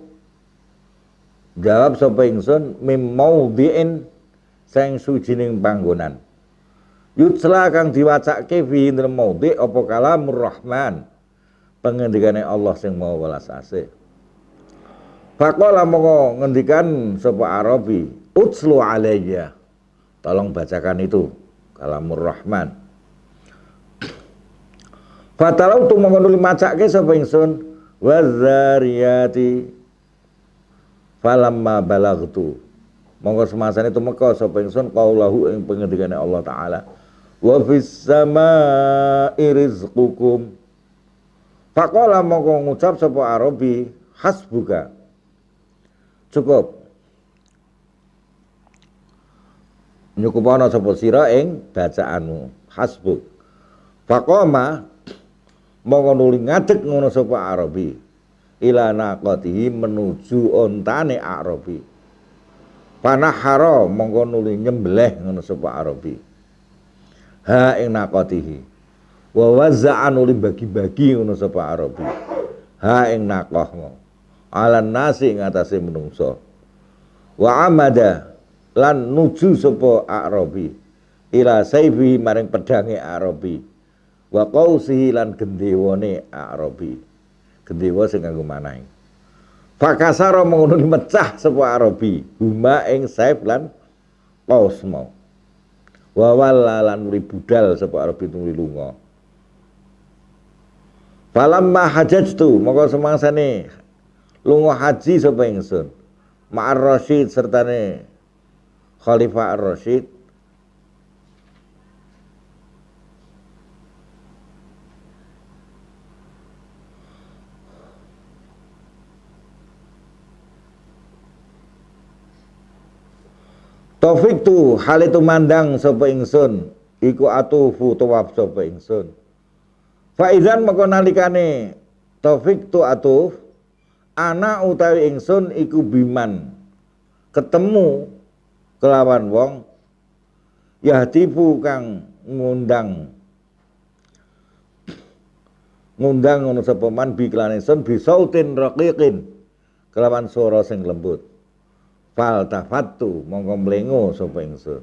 jawab sapa ingsun mim maudhi'in sing sujining panggonan. Yutsla kang diwacake fi indra maudhi' apa kalamur rahman. Pengendikane Allah sing mau welas asih. Faqala mongko ngendikan sapa Arabi, "Utslu alayya." Tolong bacakan itu kalamur rahman. Fatalau tu mengkonduli macake sapa ingsun wazariyati falamma balagtu. Monggo semasane tumeka sapa ingsun qaulahu ing pengendikane Allah taala. Wa fis samaa'i rizqukum. Faqala mongko ngucap sapa Arabi hasbuka. Cukup. Nyukup ana sapa sira ing bacaanmu. Hasbuk. Faqama mongko nuli ngadeg ngono sapa Arabi ila naqatihi menuju ontane Arabi panahara mongko nuli nyembelih ngono sapa Arabi ha ing naqatihi wa waza'a nuli bagi-bagi ngono sapa Arabi ha ing naqah ala nasi ing menungso wa amada lan nuju sapa Arabi ila saifi maring pedange Arabi wa qausihi lan gendewane Arabi gendewa sing kanggo manahi fakasara mengunul mecah sapa Arabi huma ing saib lan qaus mau wa walalan muli budal sapa Arabi tuli lunga falamma hajajtu moko semangsane lunga haji sapa ingsun ma'ar Rasyid sertane Khalifah Ar-Rasyid Taufik tu hal itu mandang sopo ingsun iku atufu tawaf sopo ingsun. Faizan maka nalikane taufik tu atuf ana utawi ingsun iku biman ketemu kelawan wong yahtifu kang ngundang ngundang ngono sapa man bi ingsun bisa utin raqiqin kelawan swara sing lembut faltafatu mongko mlengo sapa ingsun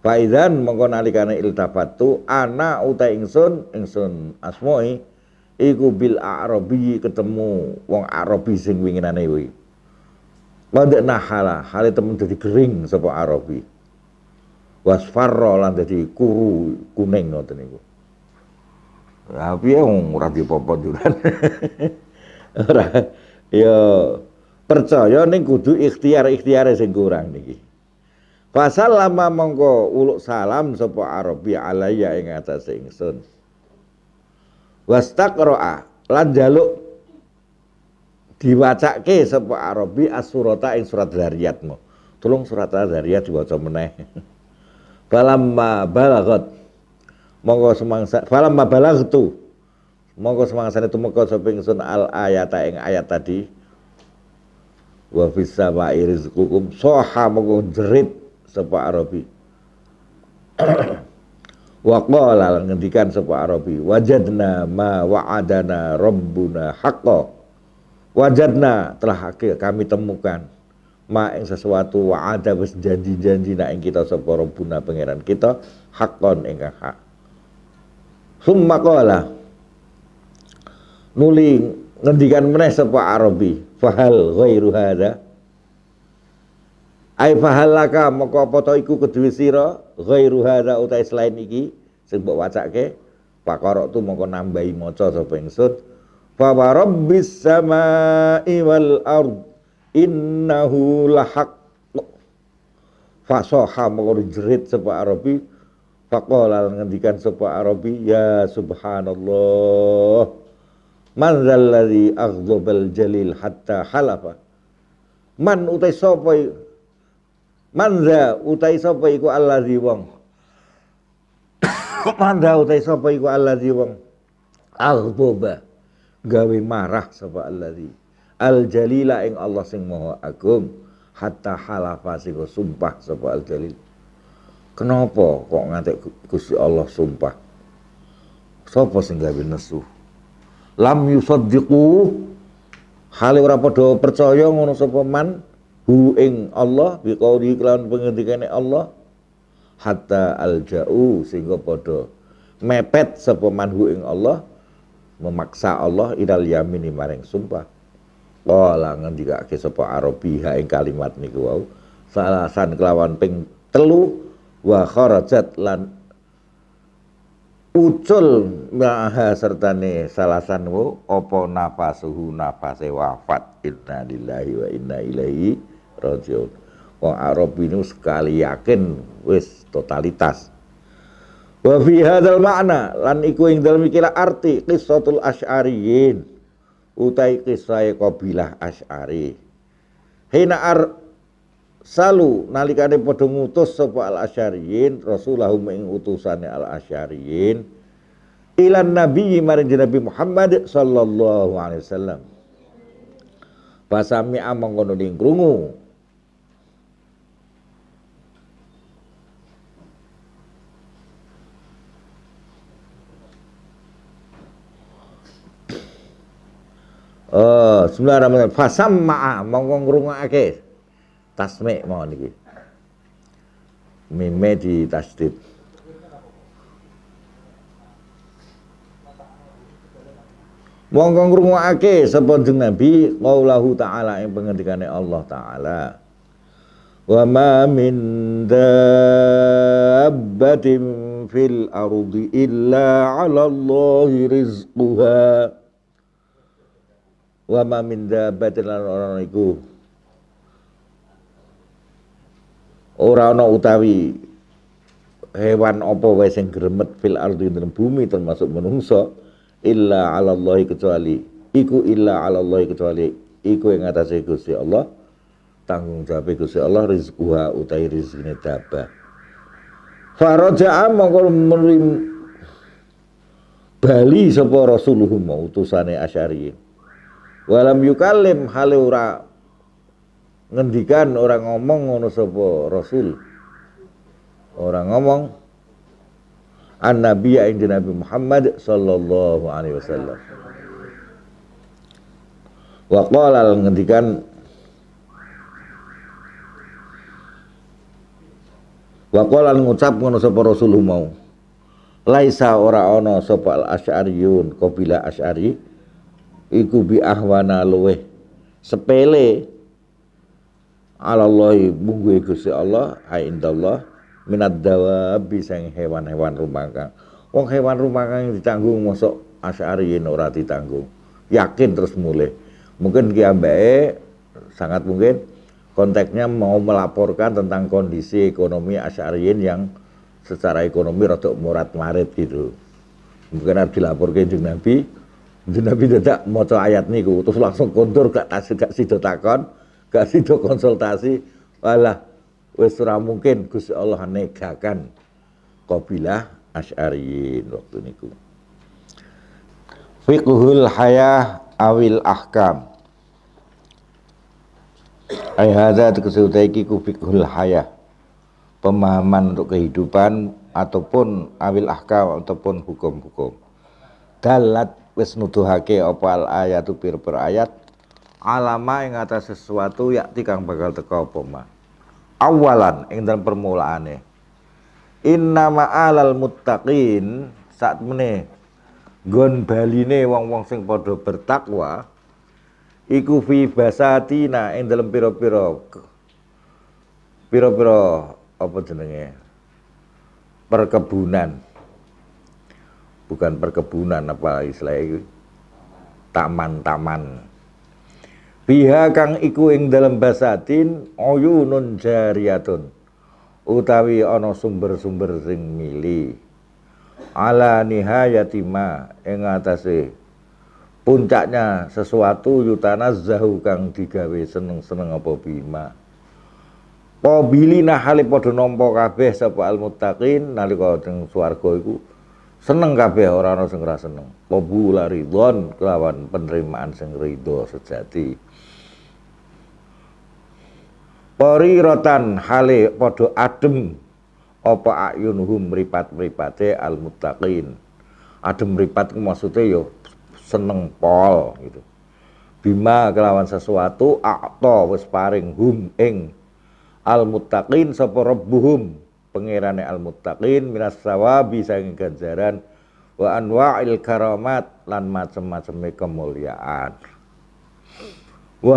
Faizan mongko nalikane iltafatu ana uta ingsun ingsun asmoi iku bil arabi ketemu wong arabi sing winginane kuwi Wadek nahala, hale temen jadi kering sapa arabi. Wasfarro lan jadi kuru kuning ngoten niku. Tapi ya ora dipopot duran. Ora percaya ning kudu ikhtiar ikhtiar sing kurang niki Pasal lama mongko uluk salam sapa Arabi alaya ing atas ingsun. roa lan jaluk diwacake sapa Arabi asurota ing surat dariatmu mo. Tolong surat dariat diwaca meneh. Falamma balagot mongko semangsa falamma balagtu mongko itu mongko sapa ingsun al ayata ing ayat tadi wa fis samai rizqukum soha mengko jerit sapa arabi wa qala ngendikan sapa arabi wajadna ma wa'adana rabbuna haqqo wajadna telah hakik kami temukan ma ing sesuatu wa'ada wis janji-janji nak ing kita sapa rabbuna pangeran kita hakon ingkang hak summa qala nuli ngendikan meneh sapa arabi fahal ghairu hadha ay fahal laka moko apa to iku kedua sira ghairu hadha utai selain iki sing mbok wacake pakarok tu moko nambahi maca sapa ingsun fa rabbis samai wal ard innahu lahaq fasoha mengkono jerit sapa Arabi fakolal ngendikan sapa Arabi ya subhanallah Man zalladhi aghdobal jalil hatta halafa. Man utai sapa Man za utai sapa iku alladzi wong. Man za utai sapa iku alladzi wong. Aghdoba gawe marah sapa alladzi. Al jalila ing Allah sing moho Agung hatta halafa sing sumpah sapa al jalil. Kenapa kok ngantek kusi Allah sumpah? Sapa sing gawe nesu? lam yusaddiqu hale ora padha percaya ngono sapa man hu ing Allah biqauli kelawan pengendikane Allah hatta alja'u sehingga padha mepet sapa man hu ing Allah memaksa Allah idal yamini maring sumpah kala ngendikake sapa arabi ha ing kalimat niku wau salasan kelawan ping telu wa kharajat lan ucul maha sertane salasan wo opo nafasuhu nafase wafat inna lillahi wa inna ilaihi rajiun wong Arab ini sekali yakin wis totalitas wa fi hadzal makna lan iku ing dalem iki arti qissatul asy'ariyin utai kisah kabilah asy'ari hina ar salu nalikane padha ngutus sapa al asyariyin rasulahum ing utusane al asyariyin ilan nabi maring nabi Muhammad sallallahu alaihi wasallam Pasami amang kono ning krungu Oh, Bismillahirrahmanirrahim. Fasam ma'a mongko ngrungokake tasmi mau niki mime di tasdid Mongko ngrungokake sapa Nabi qaulahu ta'ala yang pengendikane Allah taala wa ma min dabbatin fil ardi illa 'ala Allahi rizquha wa ma min dabbatin lan orang iku ora ana utawi hewan apa wae sing gremet fil ardi dalam bumi termasuk menungso illa ala kecuali iku illa ala kecuali iku yang atas Gusti Allah tanggung jawab Gusti Allah rizquha utai rizkine dabah faraja'a mongko bali sapa rasuluhu utusane asyari walam yukalim hale ora ngendikan orang ngomong ngono sapa Rasul. Orang ngomong an nabi ya ing Nabi Muhammad sallallahu alaihi wasallam. Wa qala ngendikan Wa qala ngucap ngono sapa Rasul mau. Laisa ora ana sapa al-Asy'ariyun, qabila Asy'ari iku bi ahwana luweh sepele alallahi munggu Gusti Allah aindallah minat dawabi sing hewan-hewan kang. Wong hewan kang yang ditanggung mosok Asy'ariyin ora ditanggung. Yakin terus mulai. Mungkin Ki Ambae sangat mungkin konteksnya mau melaporkan tentang kondisi ekonomi Asy'ariyin yang secara ekonomi rotok murat marit gitu. Mungkin harus dilaporkan ke Nabi. Nabi tidak mau ayat niku terus langsung kontur gak kasih gak sih takon gak kan sido konsultasi walah wis ora mungkin Gusti Allah negakan kabilah Asy'ariyin waktu niku fiqhul hayah awil ahkam ay hadza tegesutai iki ku fiqhul hayah pemahaman untuk kehidupan ataupun awil ahkam ataupun hukum-hukum dalat wis nuduhake apa al ayatu pir per ayat alama ing atas sesuatu yakti kang bakal teka apa ma awalan ing dalam permulaan inna ma'alal muttaqin saat mene gon baline wong-wong sing podo bertakwa iku fi basatina ing dalam piro piro piro piro apa jenenge perkebunan bukan perkebunan apa istilahnya taman-taman biha kang iku ing dalam basatin uyunun jariyatun utawi ana sumber-sumber sing mili ala nihayati ma ing atase puncaknya sesuatu yutana zahu kang digawe seneng-seneng apa bima Qabilina nahali padha nampa kabeh sapa nali nalika teng swarga iku seneng kabeh ora ana sing ora seneng. Qabula ridhon kelawan penerimaan sing ridho sejati. Pori rotan hale podo adem apa ayunhum ripat mripate al mutakin Adem ripat maksudnya yo ya seneng pol gitu. Bima kelawan sesuatu akto wes paring hum ing al mutakin sopo rebuhum pengirane al mutakin minas sawabi saking ganjaran wa anwa'il karamat lan macem-maceme kemuliaan. Wa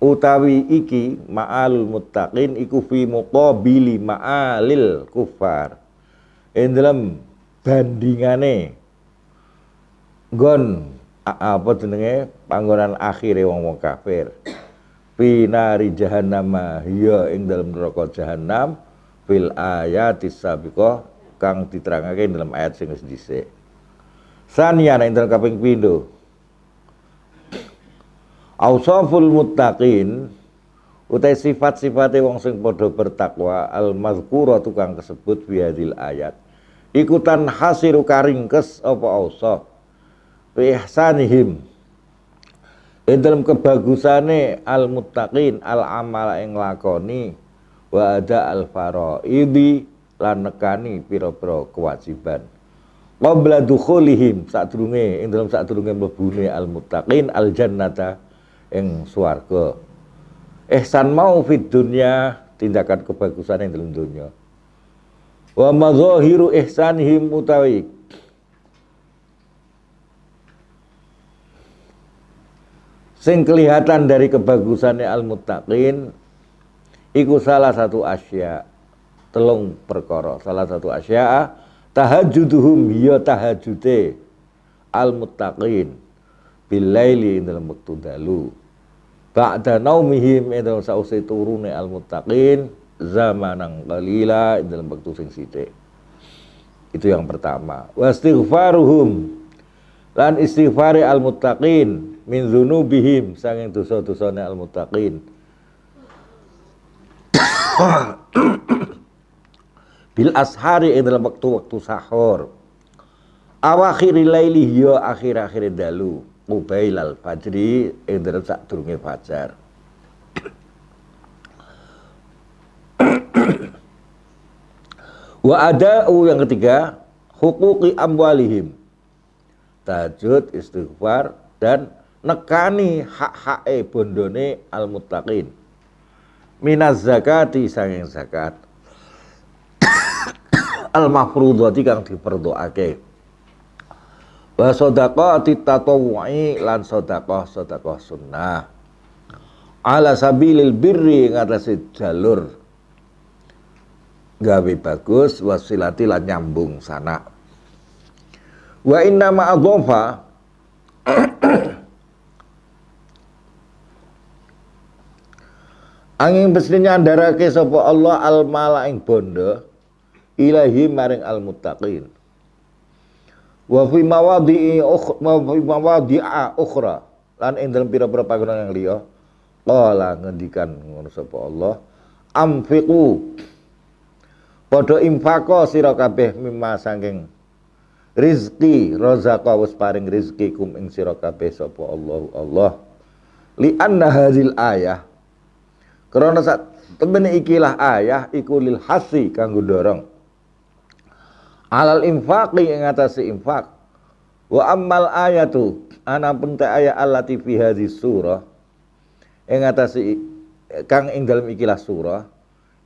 utawi iki ma'alul muttaqin iku fi muqabili ma'alil kufar ing dalam bandingane gon apa jenenge panggonan akhire wong wong kafir finari jahannam ya ing dalam neraka jahannam fil ayati sabiqah kang diterangake dalam ayat sing wis dhisik saniyana ing dalam kaping pindho Ausaful muttaqin utai sifat sifatnya wong sing podo bertakwa al mazkura tukang kesebut biadil ayat ikutan hasiru karingkes apa ausaf bi ihsanihim dalam kebagusane al muttaqin al amala ing lakoni wa ada al faro lan nekani pira-pira kewajiban qabla dukhulihim sadurunge ing dalam sadurunge mlebune al muttaqin al jannata ing swarga. Ihsan mau fid dunya tindakan kebagusan yang dalam dunia. Wa ehsan ihsanihim utawi sing kelihatan dari kebagusannya al muttaqin iku salah satu asya telung perkara salah satu asya tahajuduhum ya tahajute al muttaqin bilaili dalam waktu dalu ba'da naumihim eh, dalam sausai turune al muttaqin zamanang qalila dalam waktu sing sithik itu yang pertama wastighfaruhum lan istighfari al muttaqin min dzunubihim sanging dosa-dosane al muttaqin bil ashari ing eh, dalam waktu-waktu sahur awakhiri laili ya akhir-akhir dalu Mubailal Fajri ing dalem turunnya fajar. Wa ada'u yang ketiga hukuki amwalihim. tajud istighfar dan nekani hak-hake bondone al mutlaqin Minaz zakati sanging zakat. al-mafrudhati kang diperdoake wa sadaqati tatawwu'i lan sedekah sedekah sunnah ala sabilil birri ngatasi jalur gawe bagus wasilati lan nyambung sana wa inna ma'adhofa Angin besni nyandarake sapa Allah al malaing bondo ilahi maring al muttaqin wa fi mawadhi'i ukhra ukhra lan ing dalem pira-pira panggonan yang liya qala ngendikan ngono sapa Allah amfiqu padha infaqo sira kabeh mimma saking rizki razaqa wis paring rizki kum ing sira kabeh sapa Allah Allah li anna hadzal ayah karena sak temene ikilah ayah iku lil hasi kanggo dorong alal infaqi yang ngatasi infak wa ammal ayatu ana pun ta ayat di fi hadis surah yang ngatasi kang ing dalam ikilah surah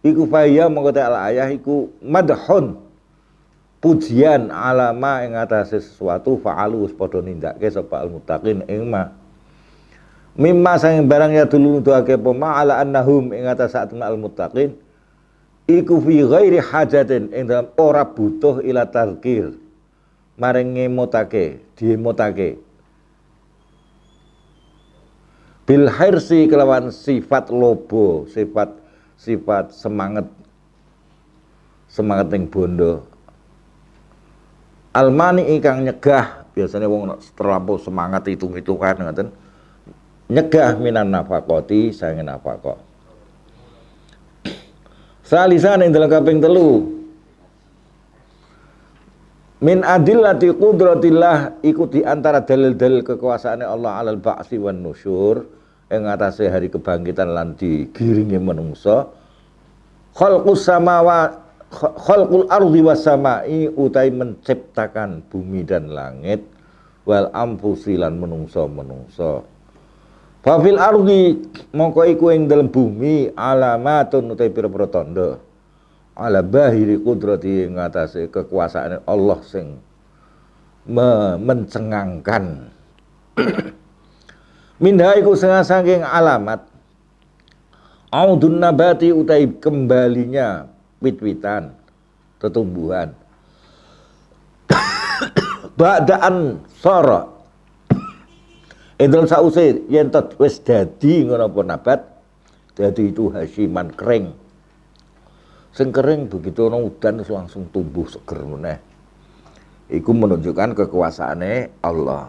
iku faya mengko ala ayah iku madhon pujian alama yang atase sesuatu fa'alu wis nindak ke sapa al yang ma mimma sang barang ya dulu untuk apa ma ala annahum ing al muttaqin iku fi ghairi hajatin ing dalam ora butuh ila tazkir maring ngemotake diemotake bil hirsi kelawan sifat lobo sifat sifat semangat semangat yang bondo almani ikang nyegah biasanya wong terlampau semangat hitung-hitungan ngeten nyegah minan nafakoti sange nafakoti Salisan ing dalam kaping telu. Min adillati qudratillah iku di antara dalil-dalil kekuasaannya Allah alal ba'si wan nusyur ing atase hari kebangkitan lan digiringi menungso. Khalqus samawa khalqul ardi was samai utai menciptakan bumi dan langit wal amfusilan menungso menungso Fafil ardi mongko iku ing dalem bumi alamatun utai pira-pira tanda. Ala bahiri kudrati ing atase kekuasaan Allah sing me mencengangkan. Minha iku saking alamat Audun nabati utai kembalinya wit-witan tetumbuhan. Ba'daan sara Entul sause yen tet wis dadi ngono apa nabat dadi itu hasiman kering. Sing kering begitu ana udan langsung tumbuh seger meneh. Iku menunjukkan kekuasaane Allah.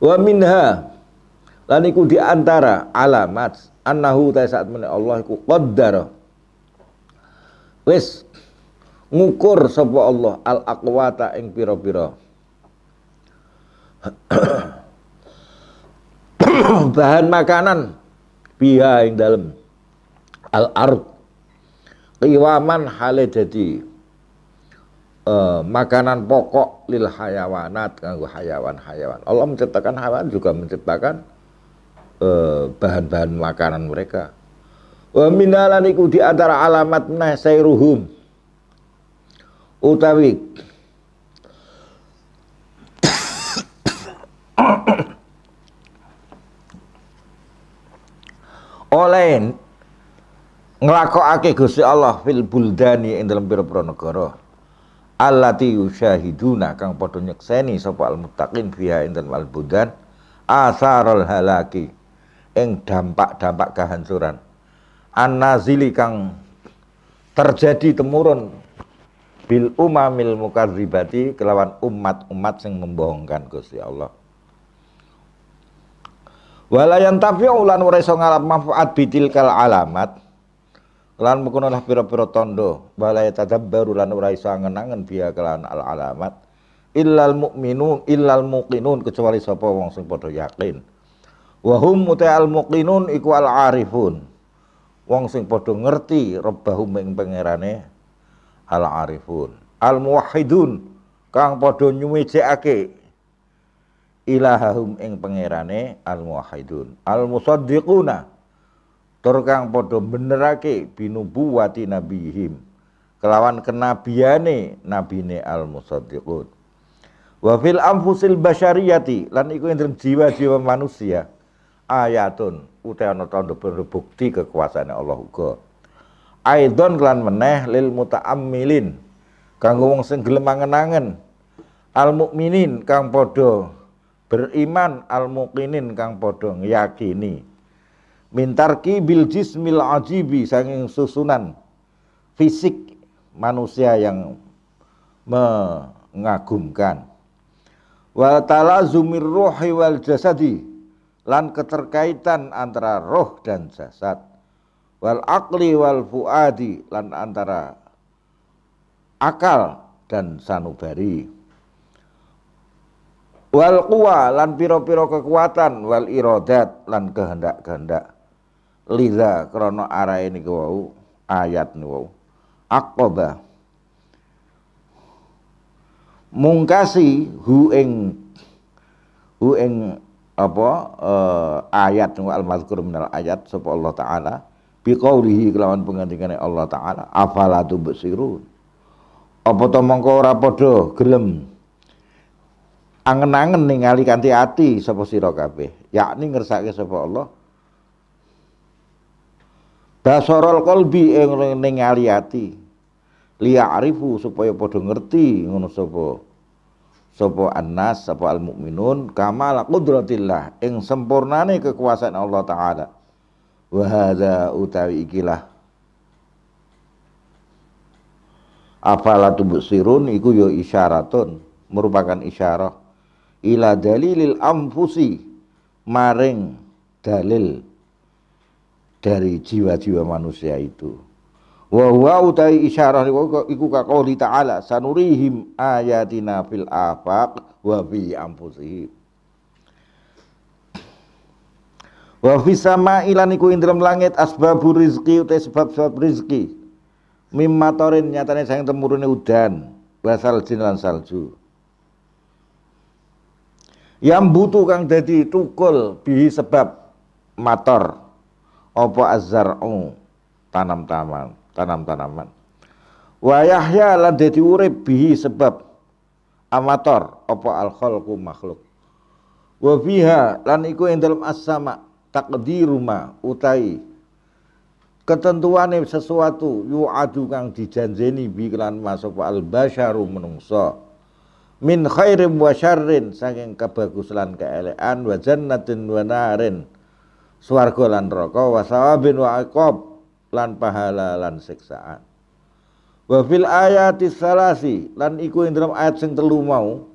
Wa minha lan iku di antara alamat annahu ta saat men Allah iku qaddar. Wis ngukur sapa Allah al aqwata ing pira-pira. bahan makanan biha yang dalam al ard kiwaman hale jadi uh, makanan pokok lil hayawanat kanggo hayawan-hayawan. Allah menciptakan hayawan juga menciptakan eh, bahan-bahan makanan mereka. Wa minalan iku di antara alamat nasairuhum utawi lain nglakokake Gusti Allah fil buldani ing dalam pira-pira negara allati kang padha nyekseni sapa al muttaqin fiha ing dalam al buldan asarul halaki ing dampak-dampak kehancuran an-nazili kang terjadi temurun bil umamil mukadzibati kelawan umat-umat sing membohongkan Gusti Allah Walayan tapi ulan ora iso ngalap manfaat bidil kal alamat. Lan mengkono lah pira-pira tandha, walay tadabbaru lan ora iso angen-angen biya kelan al alamat. Illal mukminun illal muqinun kecuali sapa wong sing padha yakin. Wa hum al muqinun iku al arifun. Wong sing padha ngerti rebahum ing pangerane al arifun. Al muwahhidun kang padha nyuwijake ilahahum ing pangerane al muwahhidun al musaddiquna tur kang padha benerake binubuwati nabihim kelawan kenabiane nabine al musaddiqun wa fil anfusil basyariyati lan iku ing jiwa-jiwa manusia ayatun uta ana tandha bukti kekuasaane Allah uga aidon kelan meneh lil mutaammilin kanggo wong sing gelem angen al mukminin kang padha beriman al muqinin kang podong, yakini mintarki bil jismil ajibi sanging susunan fisik manusia yang mengagumkan wal talazumir ruhi wal jasadi lan keterkaitan antara roh dan jasad wal akli wal fuadi lan antara akal dan sanubari wal kuwa lan piro-piro kekuatan wal irodat lan kehendak-kehendak liza krono arah ini wau ayat ni wau akoba mungkasi hu ing hu ing apa uh, ayat wa al mazkur minal ayat sapa Allah taala biqaulihi kelawan pengantikane Allah taala afala tubsirun apa to mongko ora padha gelem angen-angen ningali kanthi ati sapa sira kabeh yakni ngersake sapa Allah basarul qalbi ing eh, ningali ati liya'rifu supaya padha ngerti ngono sapa sapa annas sapa al mukminun kamala qudratillah ing sempurnane kekuasaan Allah taala wa hadza utawi ikilah afala tubsirun iku yo ya isyaratun merupakan isyarah ila dalilil amfusi maring dalil dari jiwa-jiwa manusia itu wa huwa utai isyarah iku kaqauli ta'ala sanurihim ayatina fil afaq wa fi anfusihim wa fi sama ilan iku indram langit asbabu rizki utai sebab-sebab rizki mimma torin nyatane sayang temurune udan basal jin lan salju yang butuh kang jadi tukul bihi sebab mator apa azzar'u tanam-tanaman, tanam-tanaman. Wa Yahya lan jadi urip bihi sebab amator opo al khalqu makhluk. Wa fiha lan iku ing dalam as-sama takdiruma utai ketentuane sesuatu yu adu kang dijanjeni bi kelan masuk al basyaru menungso min khairin wa syarrin saking kebagus lan keelekan wa jannatin wa narin swarga lan neraka wa sawabin wa iqab lan pahala lan siksaan wa fil ayati salasi lan iku ing dalam ayat sing telu mau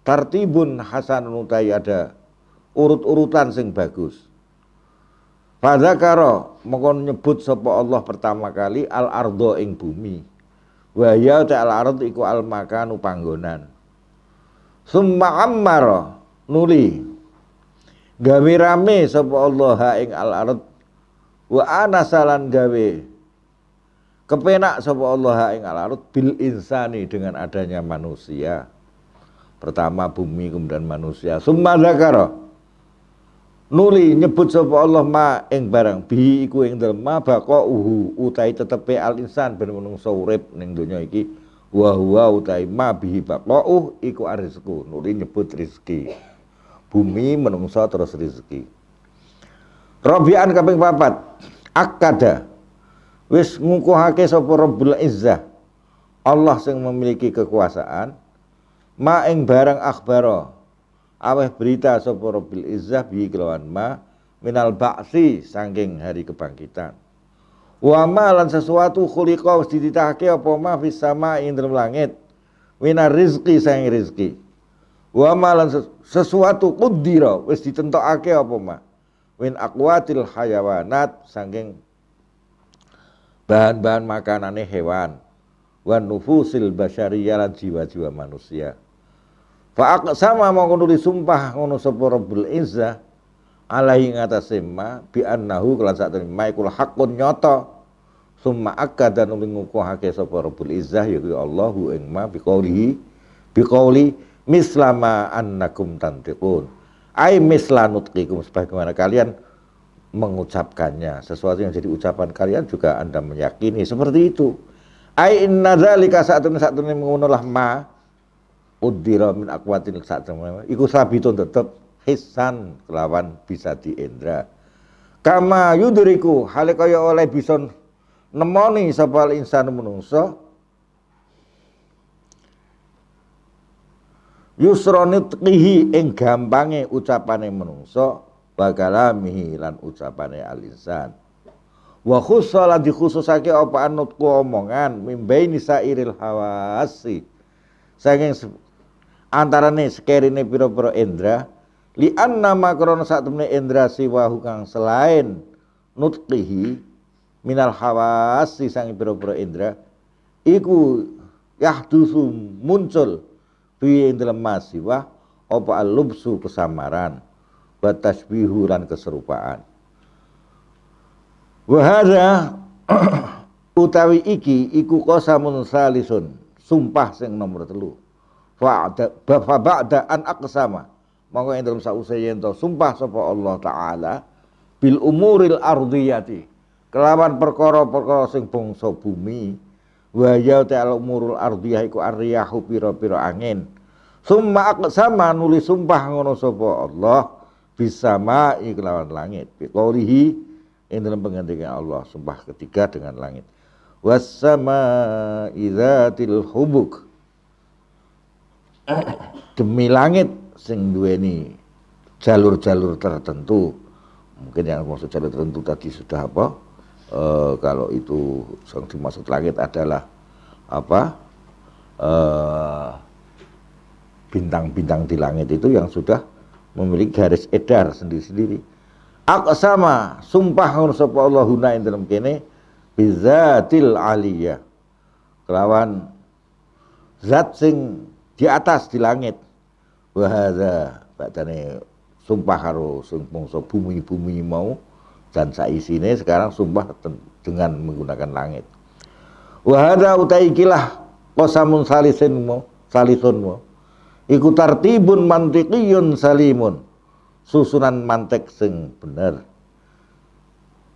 tartibun hasan nutai ada urut-urutan sing bagus pada karo mengko nyebut sapa Allah pertama kali al ardo ing bumi. Wa ya al ard iku al makanu panggonan summa ammar nuli rame. sapa Allah ing al ard wa anasalan gawe kepenak sapa Allah ing al ard bil insani dengan adanya manusia pertama bumi kemudian manusia summa zakara nuli nyebut sapa Allah ma ing barang bi iku ing dalem ma uhu utai tetepe al insan ben menungso urip ning donya iki wa huwa utai ma bihi baqauh iku arizku nuri nyebut rizki bumi menungso terus rizki Robian kaping papat akada wis ngukuhake sapa Rabbul Izzah Allah sing memiliki kekuasaan ma ing barang akhbaro aweh berita sapa Rabbul Izzah bi kelawan ma minal ba'si sangking hari kebangkitan wa ma lan sesuatu khuliqa wis dititahke apa ma fis sama ing dalem langit minar rizqi sang rizqi wa ma lan sesuatu qudira wis ditentokake apa ma win aqwatil hayawanat saking bahan-bahan makanane hewan wan nufusil basyariyah lan jiwa-jiwa manusia fa sama mau nulis sumpah ngono sapa Rabbul Izzah alaihi ngatasi ma bi annahu kelan sak temen maikul hakun nyata summa akada nuli ngukuhake sapa Rabbul Izzah ya Allahu ing ma bi qaulihi bi qauli mislama annakum tantiqun ai mislanutqikum sebagaimana kalian mengucapkannya sesuatu yang jadi ucapan kalian juga Anda meyakini seperti itu ai inna dzalika saat ini mengunulah ma udira min akwatin sa'atun iku sabitun tetep hisan kelawan bisa diendra kama yudriku hale oleh bisa nemoni sapa insan menungso yusronitqihi ing gampange ucapane menungso bakalamihi lan ucapane al insan wa khussala dikhususake apa anutku omongan mimbaini sairil hawasi saking antarane sekerine pira-pira indra lian nama krono saat temne indra siwahu kang selain nutqihi minal hawasi sang pira-pira indra iku yahdusu muncul fi indra masiwah apa alubsu kesamaran batas bihuran keserupaan Wahada utawi iki iku kosa salisun sumpah sing nomor telu fa ba'da an aqsama monggo ing dalam sausai yen sumpah sapa Allah taala bil umuril ardiyati kelawan perkara-perkara sing bangsa bumi wa ya ta'al umurul ardiyah iku ariyahu pira-pira angin summa aqsama nuli sumpah ngono sapa Allah bisama kelawan langit biqaulihi ing dalam penggantikan Allah sumpah ketiga dengan langit wassama idzatil hubuk demi langit sing duweni jalur-jalur tertentu mungkin yang maksud jalur tertentu tadi sudah apa e, kalau itu yang dimaksud langit adalah apa eh, bintang-bintang di langit itu yang sudah memiliki garis edar sendiri-sendiri aku sama sumpah sapa Allah hunain dalam kene bizatil aliyah kelawan zat sing di atas di langit wahada baktane sumpah karo sumpungso bumi-bumi mau dan saisine sekarang sumpah dengan menggunakan langit wahada utai kosamun salisin mau salisun mau iku tartibun mantiqiyun salimun susunan mantek sing bener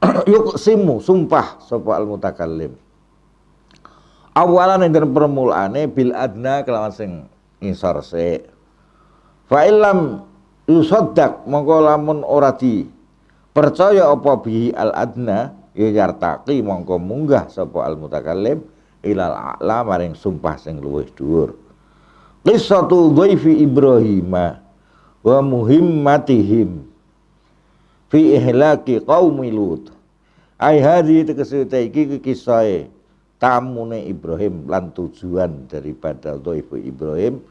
yuk simu sumpah sopa al mutakallim awalan yang permulaannya bil adna kelawan sing insar se fa illam yusaddaq monggo lamun ora di percaya apa bihi al adna ya yartaqi monggo munggah sapa al mutakallim ilal a'la maring sumpah sing luwih dhuwur qissatu dhaifi Ibrahim wa muhimmatihim fi ihlaki qaumi lut ai hari tegese iki kisahe tamune Ibrahim lan tujuan daripada dhaifu Ibrahim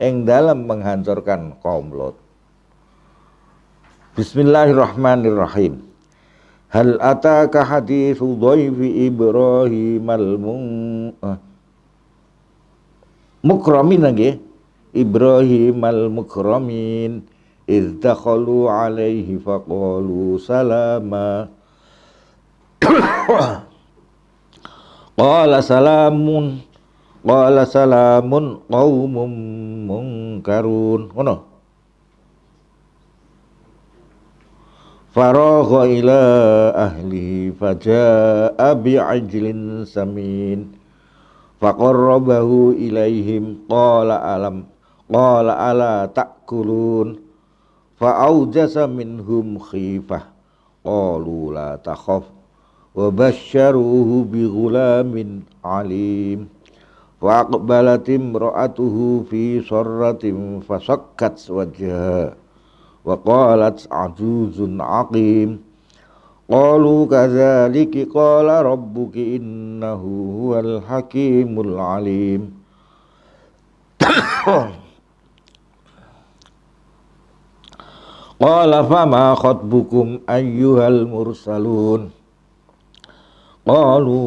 yang dalam menghancurkan kaum Lot. Bismillahirrahmanirrahim. Hal ataka hadithu dhaifi Ibrahim al-mung eh, mukramin lagi Ibrahim al-mukramin idh dakhalu alaihi faqalu salama qala salamun Qala salamun qaumum mungkarun. Ngono. Faragha ila ahli faja'a bi'ajlin samin. Faqarrabahu ilaihim qala alam qala ala ta'kulun. Fa'aujasa minhum khifah. Qalu la takhaf. Wa basyaruhu bi ghulamin alim. Wa aqbalatim ra'atuhu fi sarratin fasakkat wajha Wa qalat ajuzun aqim Qalu kadzaliki qala rabbuki innahu huwal hakimul alim Qala fama khatbukum ayyuhal mursalun Qalu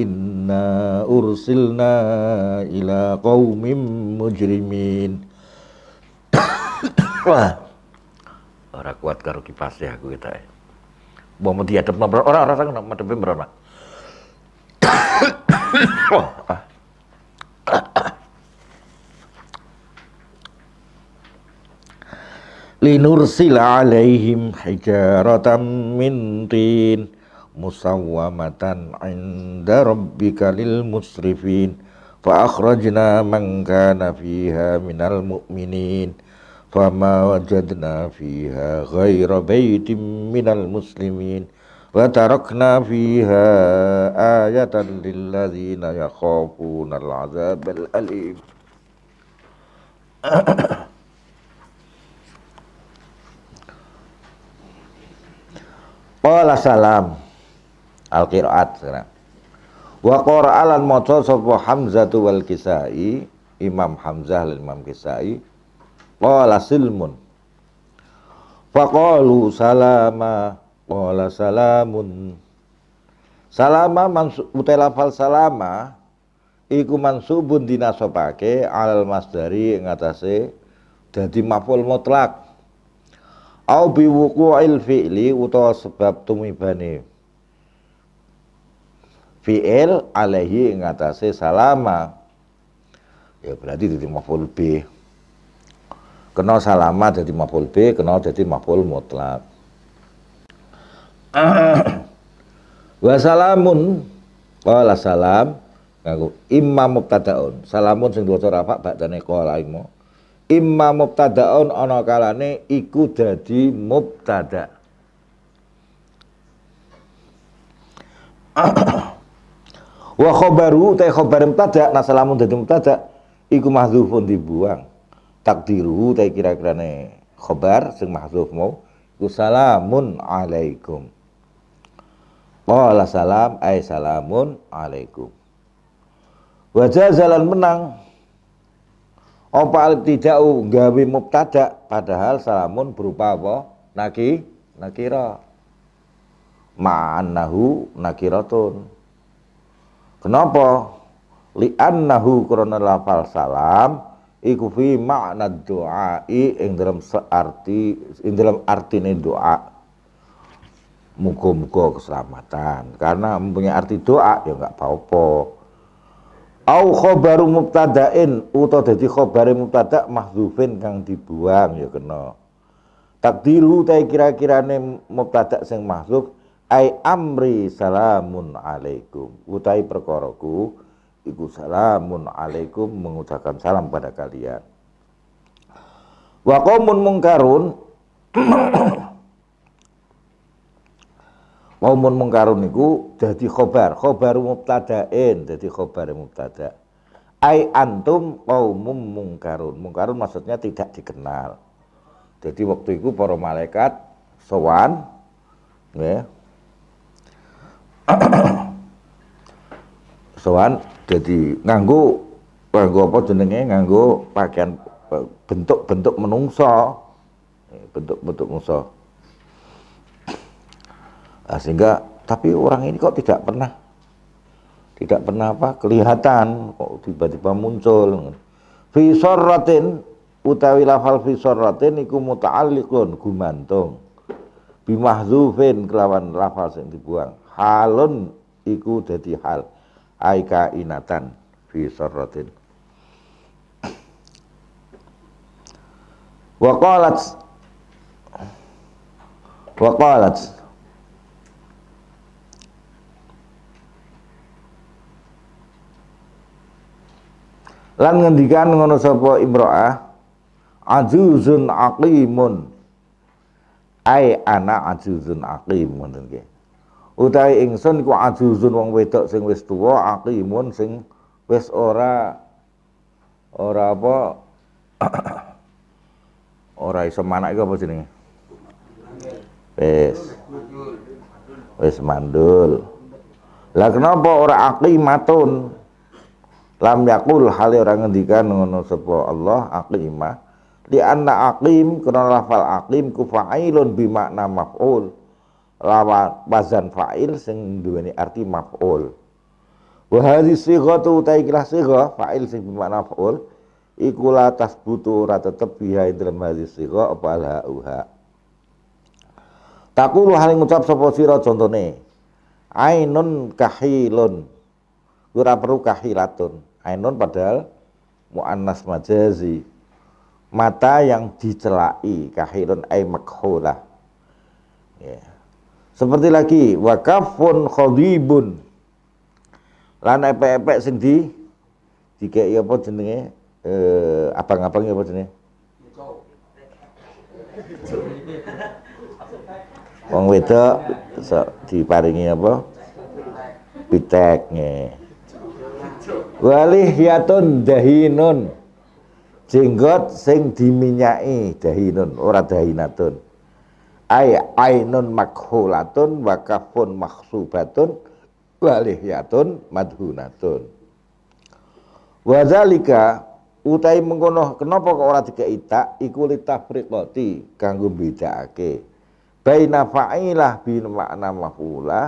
inna ursilna ila qaumim mujrimin. Wah. Ora kuat karo kipas ya aku kita. Wong mau diadep nomor orang ora sang madhepe mbron, Pak. Ah. Linursila alaihim hijaratan Mintin musawwamatan inda rabbika lil musrifin fa akhrajna man kana fiha minal mu'minin fama wajadna fiha ghaira baitin minal muslimin wa tarakna fiha ayatan lilladzina yakhafuna al'adzab al-alim Qala salam Al-Qiraat sekarang. Wa qara'alan maca sapa hamzah wal Kisai, Imam Hamzah lan Imam Kisai, qala silmun. Faqalu salama, qala salamun. Salama utai lafal salama iku mansubun dinasopake, alal masdari ngatasé dadi maf'ul mutlak. Au bi wuqu'il fi'li utawa sebab tumibane fi'il alaihi ngatasi salama ya berarti jadi maful B kena salama jadi maful B kena jadi maful mutlak wa salamun qala salam ngaku imma mubtadaun salamun sing diwaca rafa badane qala iku imma mubtadaun ana kalane iku dadi mubtada Wa khabaru ta khabar Nah nasalamun dadi mubtada iku mahzufun dibuang. Takdiru utai kira-kirane khabar sing mahzuf mau iku salamun alaikum. Qala salam ay salamun alaikum. wajah jalan menang apa al tidau gawe mubtada padahal salamun berupa apa? Naki nakira ma'annahu nakiratun Kenapa? Li'annahu krana lafal salam iku fi makna doai ing dalam searti ing dalam ini doa. Muga-muga keselamatan karena mempunyai arti doa ya enggak apa-apa. au khobaru mubtadain utawa dadi khobare mubtada mahdzufin kang dibuang ya kena takdiru ta kira-kirane mubtada sing mahdzuf ai amri salamun alaikum utai perkoroku iku salamun alaikum mengucapkan salam pada kalian wa qaumun mungkarun Waumun mungkarun Iku jadi khobar, khobar mubtada'in, jadi khobar mubtada. Ai antum qaumum mungkarun. Mungkarun maksudnya tidak dikenal. Jadi waktu itu para malaikat sowan ya, soan jadi nganggu nganggu apa jenenge nganggu pakaian bentuk-bentuk menungso eh, bentuk-bentuk menungso nah, sehingga tapi orang ini kok tidak pernah tidak pernah apa kelihatan kok tiba-tiba muncul visor sorratin utawi lafal visor sorratin iku muta'alliqun gumantung bimahzufin kelawan lafal yang dibuang halun iku dadi hal aika inatan fi sarratin wa qalat wa qalat lan ngendikan ngono sapa imro'ah azuzun aqimun ai ana azuzun aqim ngoten nggih utahe ingsun ku ajuzun wong wedok sing wis tuwa aqimun sing wis ora ora apa ora iso manak iku apa jenenge wis wis mandul lah kenapa ora aqimatun lam yakul hal ora ngendikan ngono sapa Allah aqimah li anna aqim karena lafal aqim ku fa'ilun bi makna maf'ul lawan wazan fa'il sing duweni arti maf'ul. Wa hadhi sighatu taikilah sigha fa'il sing bermakna maf'ul iku la tasbutu ora tetep biha dalam hadhi sigha apa al uha. Takulu hal ngucap sapa sira contone ainun kahilun ora perlu kahilatun. Ainun padahal muannas majazi. Mata yang dicelai kahilun ay makhulah. Ya. Yeah. Seperti lagi wakafun khadibun. Lan epek-epek sing di dikeki apa jenenge? Eh abang-abang apa jenenge? Wong wedok so, diparingi apa? Pitek nge. Walih yatun dahinun. Jenggot sing diminyai dahinun, ora dahinatun ay ainun makhulatun wa kafun makhsubatun wa lihyatun madhunatun wa zalika utai mengkono kenapa kok ora tiga ita iku litafriqati kanggo bedakake baina fa'ilah bi makna maf'ula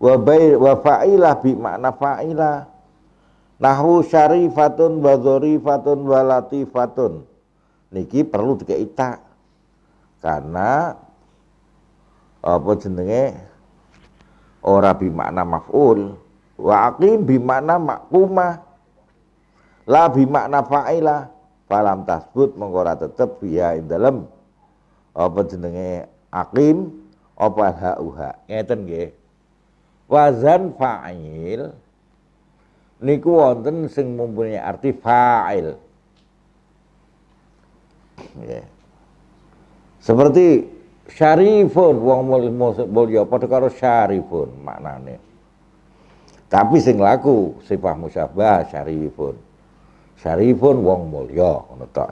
wa bai wa fa'ilah bi makna fa'ila Nahu syarifatun wa dharifatun wa latifatun niki perlu tiga ita karena apa jenenge ora bimakna maf'ul wa aqim bimakna makumah la bimakna fa'ila falam tasbut ora tetep ya ing dalem apa jenenge aqim apa hauha ngeten nggih wazan fa'il niku wonten sing mempunyai arti fa'il nggih yeah. Seperti syarifun wong mulya padha karo syarifun maknane. Tapi sing laku sifah musyabah syarifun. Syarifun wong mulya ngono to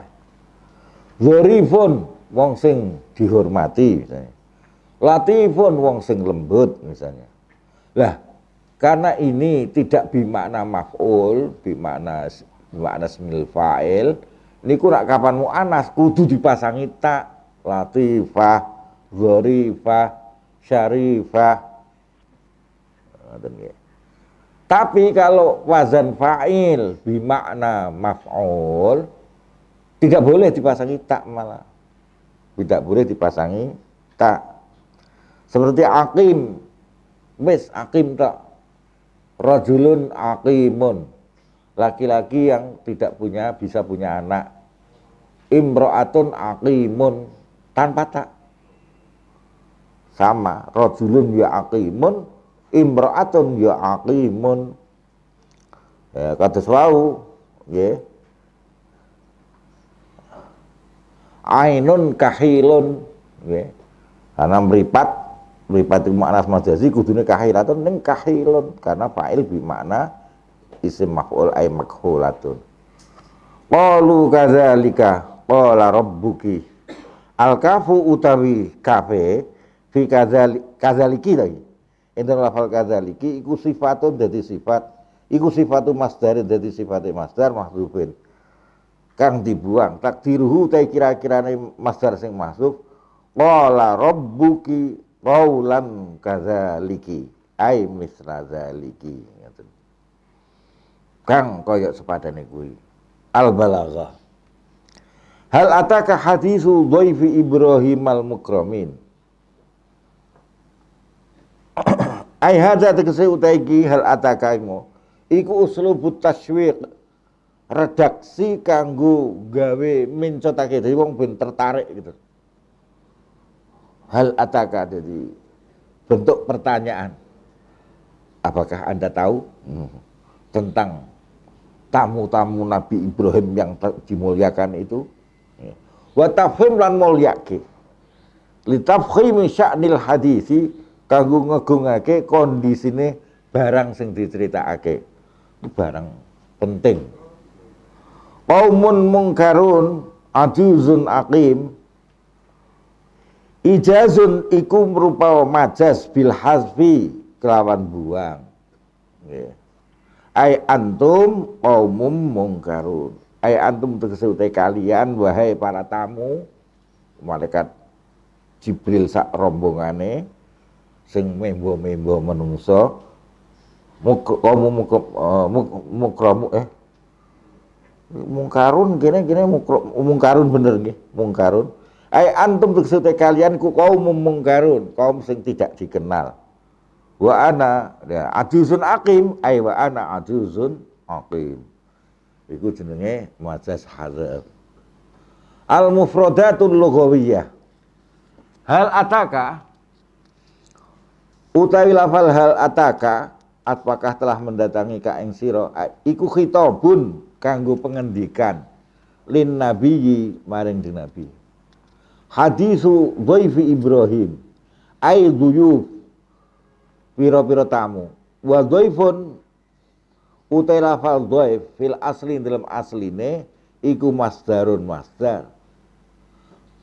zarifun wong sing dihormati misalnya. Latifun wong sing lembut misalnya. Lah karena ini tidak bimakna maf'ul, bimakna bimakna semil fa'il, niku rak kapan mu'anas kudu dipasangi tak latifah, gharifah, syarifah. Tapi kalau wazan fa'il bimakna maf'ul tidak boleh dipasangi tak malah. Tidak boleh dipasangi tak. Seperti akim. mis akim tak. Rajulun akimun. Laki-laki yang tidak punya bisa punya anak. Imro'atun akimun tanpa tak sama rojulun ya akimun imra'atun ya akimun ya kados wau ya ainun kahilun ye karena meripat meripat itu makna asma jazi kudune kahilatun ning kahilun karena fa'il bi makna isim maf'ul ay makhulatun qalu pola rob rabbuki al kafu utawi kafe fi kazali, kazaliki lagi entar lafal kazaliki iku sifatun dadi sifat iku sifatu masdar dadi sifate masdar mahdhufin kang dibuang takdiruhu ta kira-kirane masdar sing masuk qala rabbuki qaulan kazaliki ai misra zaliki kang koyok sepadane kuwi al balaghah Hal ataka hadithu dhaifi Ibrahim al-mukramin. Ai tegesi utaiki hal ataka iku. Iku uslubu taswiq. Redaksi kanggu gawe mencotake Jadi wong ben tertarik gitu. Hal ataka jadi bentuk pertanyaan. Apakah Anda tahu hmm. tentang tamu-tamu Nabi Ibrahim yang dimuliakan itu? wa tafhim lan mulyake li tafhim sya'nil hadisi kanggo ngegungake kondisine barang sing diceritakake itu barang penting qaumun mungkarun ajuzun aqim ijazun iku merupawa majas bil hasbi kelawan buang yeah. ay antum qaumum mungkarun ay antum tegese kalian wahai para tamu malaikat Jibril sak rombongane sing membo-membo menungso mukramu muka, uh, mukramu eh mungkarun gini gini mungkarun bener gini mungkarun ay antum tegese kalian ku kaum mungkarun kaum sing tidak dikenal wa ana ya, ajuzun akim, ay wa ana akim. Iku jenenge majas harf. Al mufradatul lughawiyah. Hal ataka utawi lafal hal ataka apakah telah mendatangi ka ing sira iku khitabun kanggo pengendikan lin nabiyyi maring nabi. Hadisu dhaifi Ibrahim ai duyuf pira-pira tamu wa dhaifun utai lafal doef fil asli dalam asline iku masdarun masdar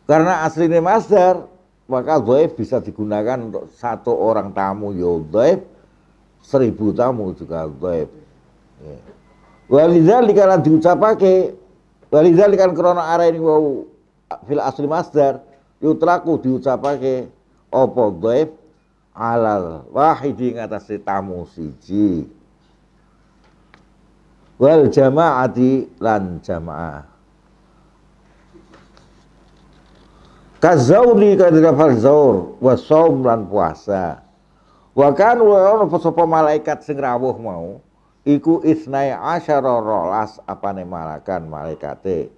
karena asline masdar maka doef bisa digunakan untuk satu orang tamu ya dhaif seribu tamu juga doef. Ya. Walidah dikala diucapake, Walidah dikala krono arah ini wau fil asli masdar yutlaku diucapake opo dhaif alal wahidi ngatasi tamu siji wal jama'ati lan jama'ah kazauri kadika farzaur wa saum lan puasa wa kan wa sapa malaikat sing rawuh mau iku isnai asyara rolas apane malakan malaikate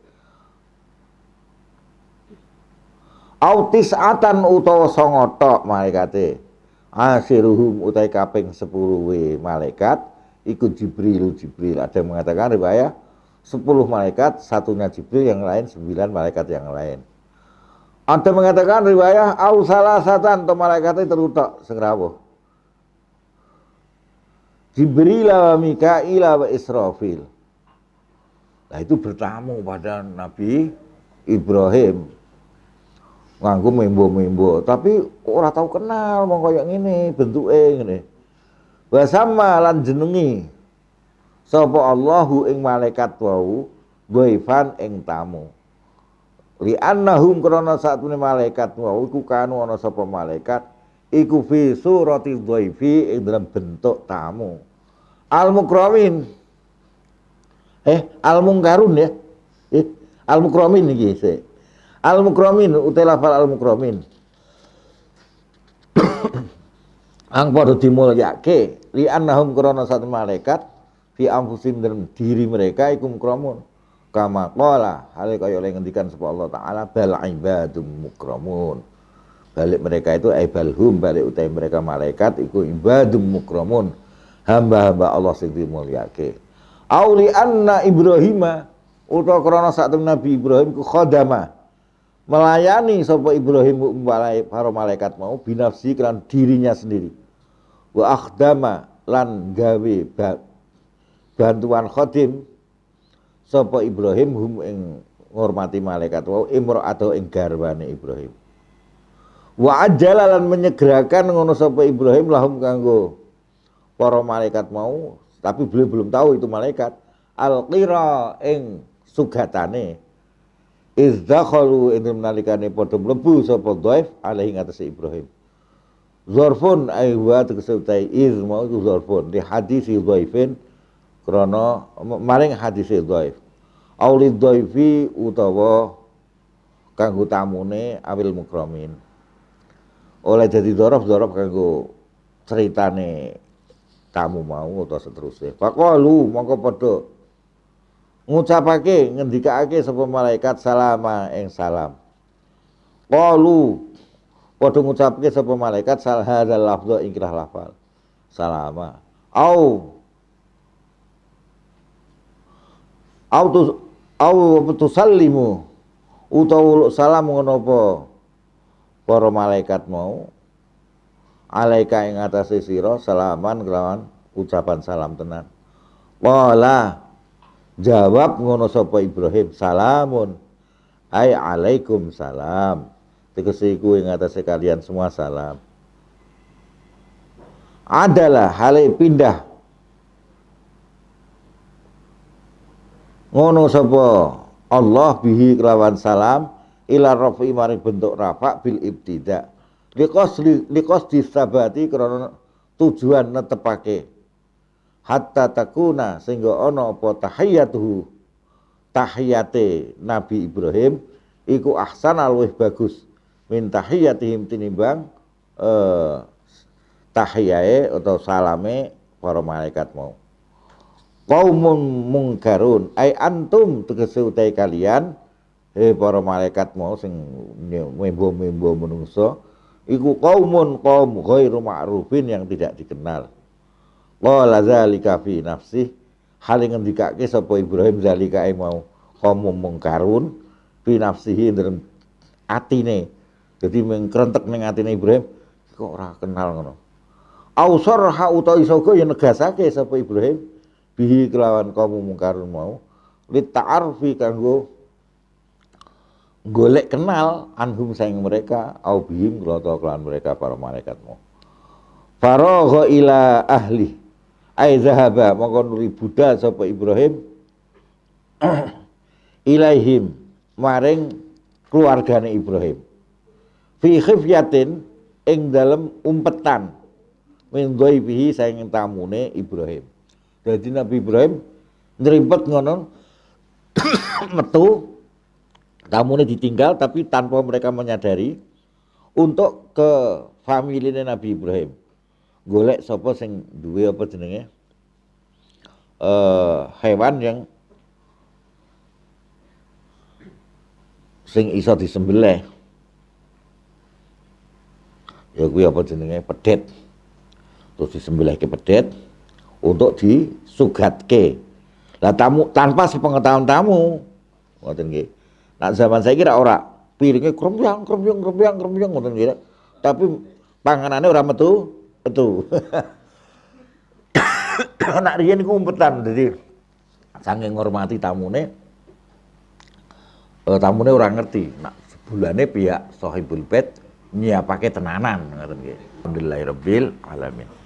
autis atan utawa songotok malaikate asiruhum utai kaping sepuluh malaikat ikut Jibril Jibril ada yang mengatakan riwayat sepuluh malaikat satunya Jibril yang lain sembilan malaikat yang lain ada yang mengatakan riwayat au salah satan atau malaikat itu terutak sengrawuh Jibril wa Mikail wa Israfil nah itu bertamu pada Nabi Ibrahim nganggu membo-membo tapi orang tahu kenal mau kayak gini bentuknya ini Wasama lan jenengi sapa Allahu ing malaikat wau ghaifan ing tamu. Li annahum krana satune malaikat wau iku kanu ana sapa malaikat iku fi surati dhaifi ing dalam bentuk tamu. Al mukramin eh al mungkarun ya. Eh al mukramin iki sik. Al mukramin utai al mukramin. ang padha dimulyake li annahum krana satu malaikat fi anfusin dalam diri mereka ikum kramun kama qala hal kaya oleh ngendikan sapa Allah taala bal ibadum mukramun balik mereka itu aibalhum balik utai mereka malaikat iku ibadum mukramun hamba-hamba Allah sing dimulyake auli anna ibrahima utawa krana sak Nabi Ibrahim ku khadamah melayani sapa Ibrahim para malaikat mau binafsi kelan dirinya sendiri wa akhdama lan gawe bantuan khodim sopo Ibrahim hum ing ngormati malaikat wau imro atau ing garwane Ibrahim wa ajala lan menyegerakan ngono sopo Ibrahim lahum kanggo para malaikat mau tapi beliau belum tahu itu malaikat al alqira ing sugatane Izdakhalu idrim nalikane padha mlebu sapa dhaif alaihi ngatasi Ibrahim. Zorfun aywa wa utai iz mau itu zorfun di hadis dhaifin krana maring hadis dhaif. Auli dhaifi utawa kanggo tamune awil mukromin. Oleh jadi dorof, dorof kanggo ceritane tamu mau atau seterusnya. Faqalu mongko padha ngucapake ngendikake sapa malaikat salama ing salam qalu padha ngucapke sapa malaikat sal hadzal lafdhu ing kira lafal salama au au tu au salimu utawa salam ngono apa para malaikat mau alaika ing atase sira salaman kelawan ucapan salam tenan wala Jawab ngono sapa Ibrahim, salamun. Ai alaikum salam. Tegese iku ing atase kalian semua salam. Adalah hale pindah. Ngono sapa Allah bihi kelawan salam ila rafi maring bentuk rafa bil ibtida. Likos likos disabati karena tujuan netepake hatta takuna sehingga ono apa tahiyatuhu tahiyate Nabi Ibrahim iku ahsan luwih bagus min tahiyatihim tinimbang eh, tahiyae atau salame para malaikat mau kaumun mungkarun ay antum tegese utai kalian he para malaikat mau sing membo-membo menungso iku qaumun qaum ghairu ma'rufin yang tidak dikenal Qala zalika fi nafsi hal yang ngendikake sapa Ibrahim zalika e mau qawmun mungkarun fi nafsihi dalam atine. Jadi mengkrentek ning atine Ibrahim kok ora kenal ngono. Ausar ha utai sogo yang negasake sapa Ibrahim bihi kelawan kamu mungkarun mau ta'arfi kanggo golek kenal anhum sayang mereka au bihim kelawan mereka para malaikatmu faragha ila ahli ai zahaba mongko nuli budal sapa Ibrahim ilaihim maring keluargane Ibrahim fi khifyatin ing dalem umpetan min ghaibihi saing tamune Ibrahim Jadi Nabi Ibrahim ngrimpet ngono metu tamune ditinggal tapi tanpa mereka menyadari untuk ke famili Nabi Ibrahim golek sopo sing duwe apa jenenge uh, hewan yang sing iso disembelih ya kuwi apa jenenge pedet terus ke pedet untuk disugatke lah tamu tanpa sepengetahuan tamu ngoten nggih nak zaman saya kira ora piringnya krembyang krembyang krembyang krembyang ngoten nggih tapi panganannya orang metu Betul. Anak Rian ini umpetan jadi saking ngormati tamune eh, tamune orang ngerti. Nak sebulane pihak sohibul bait nyiapake tenanan ngoten nggih. Alhamdulillahirabbil alamin.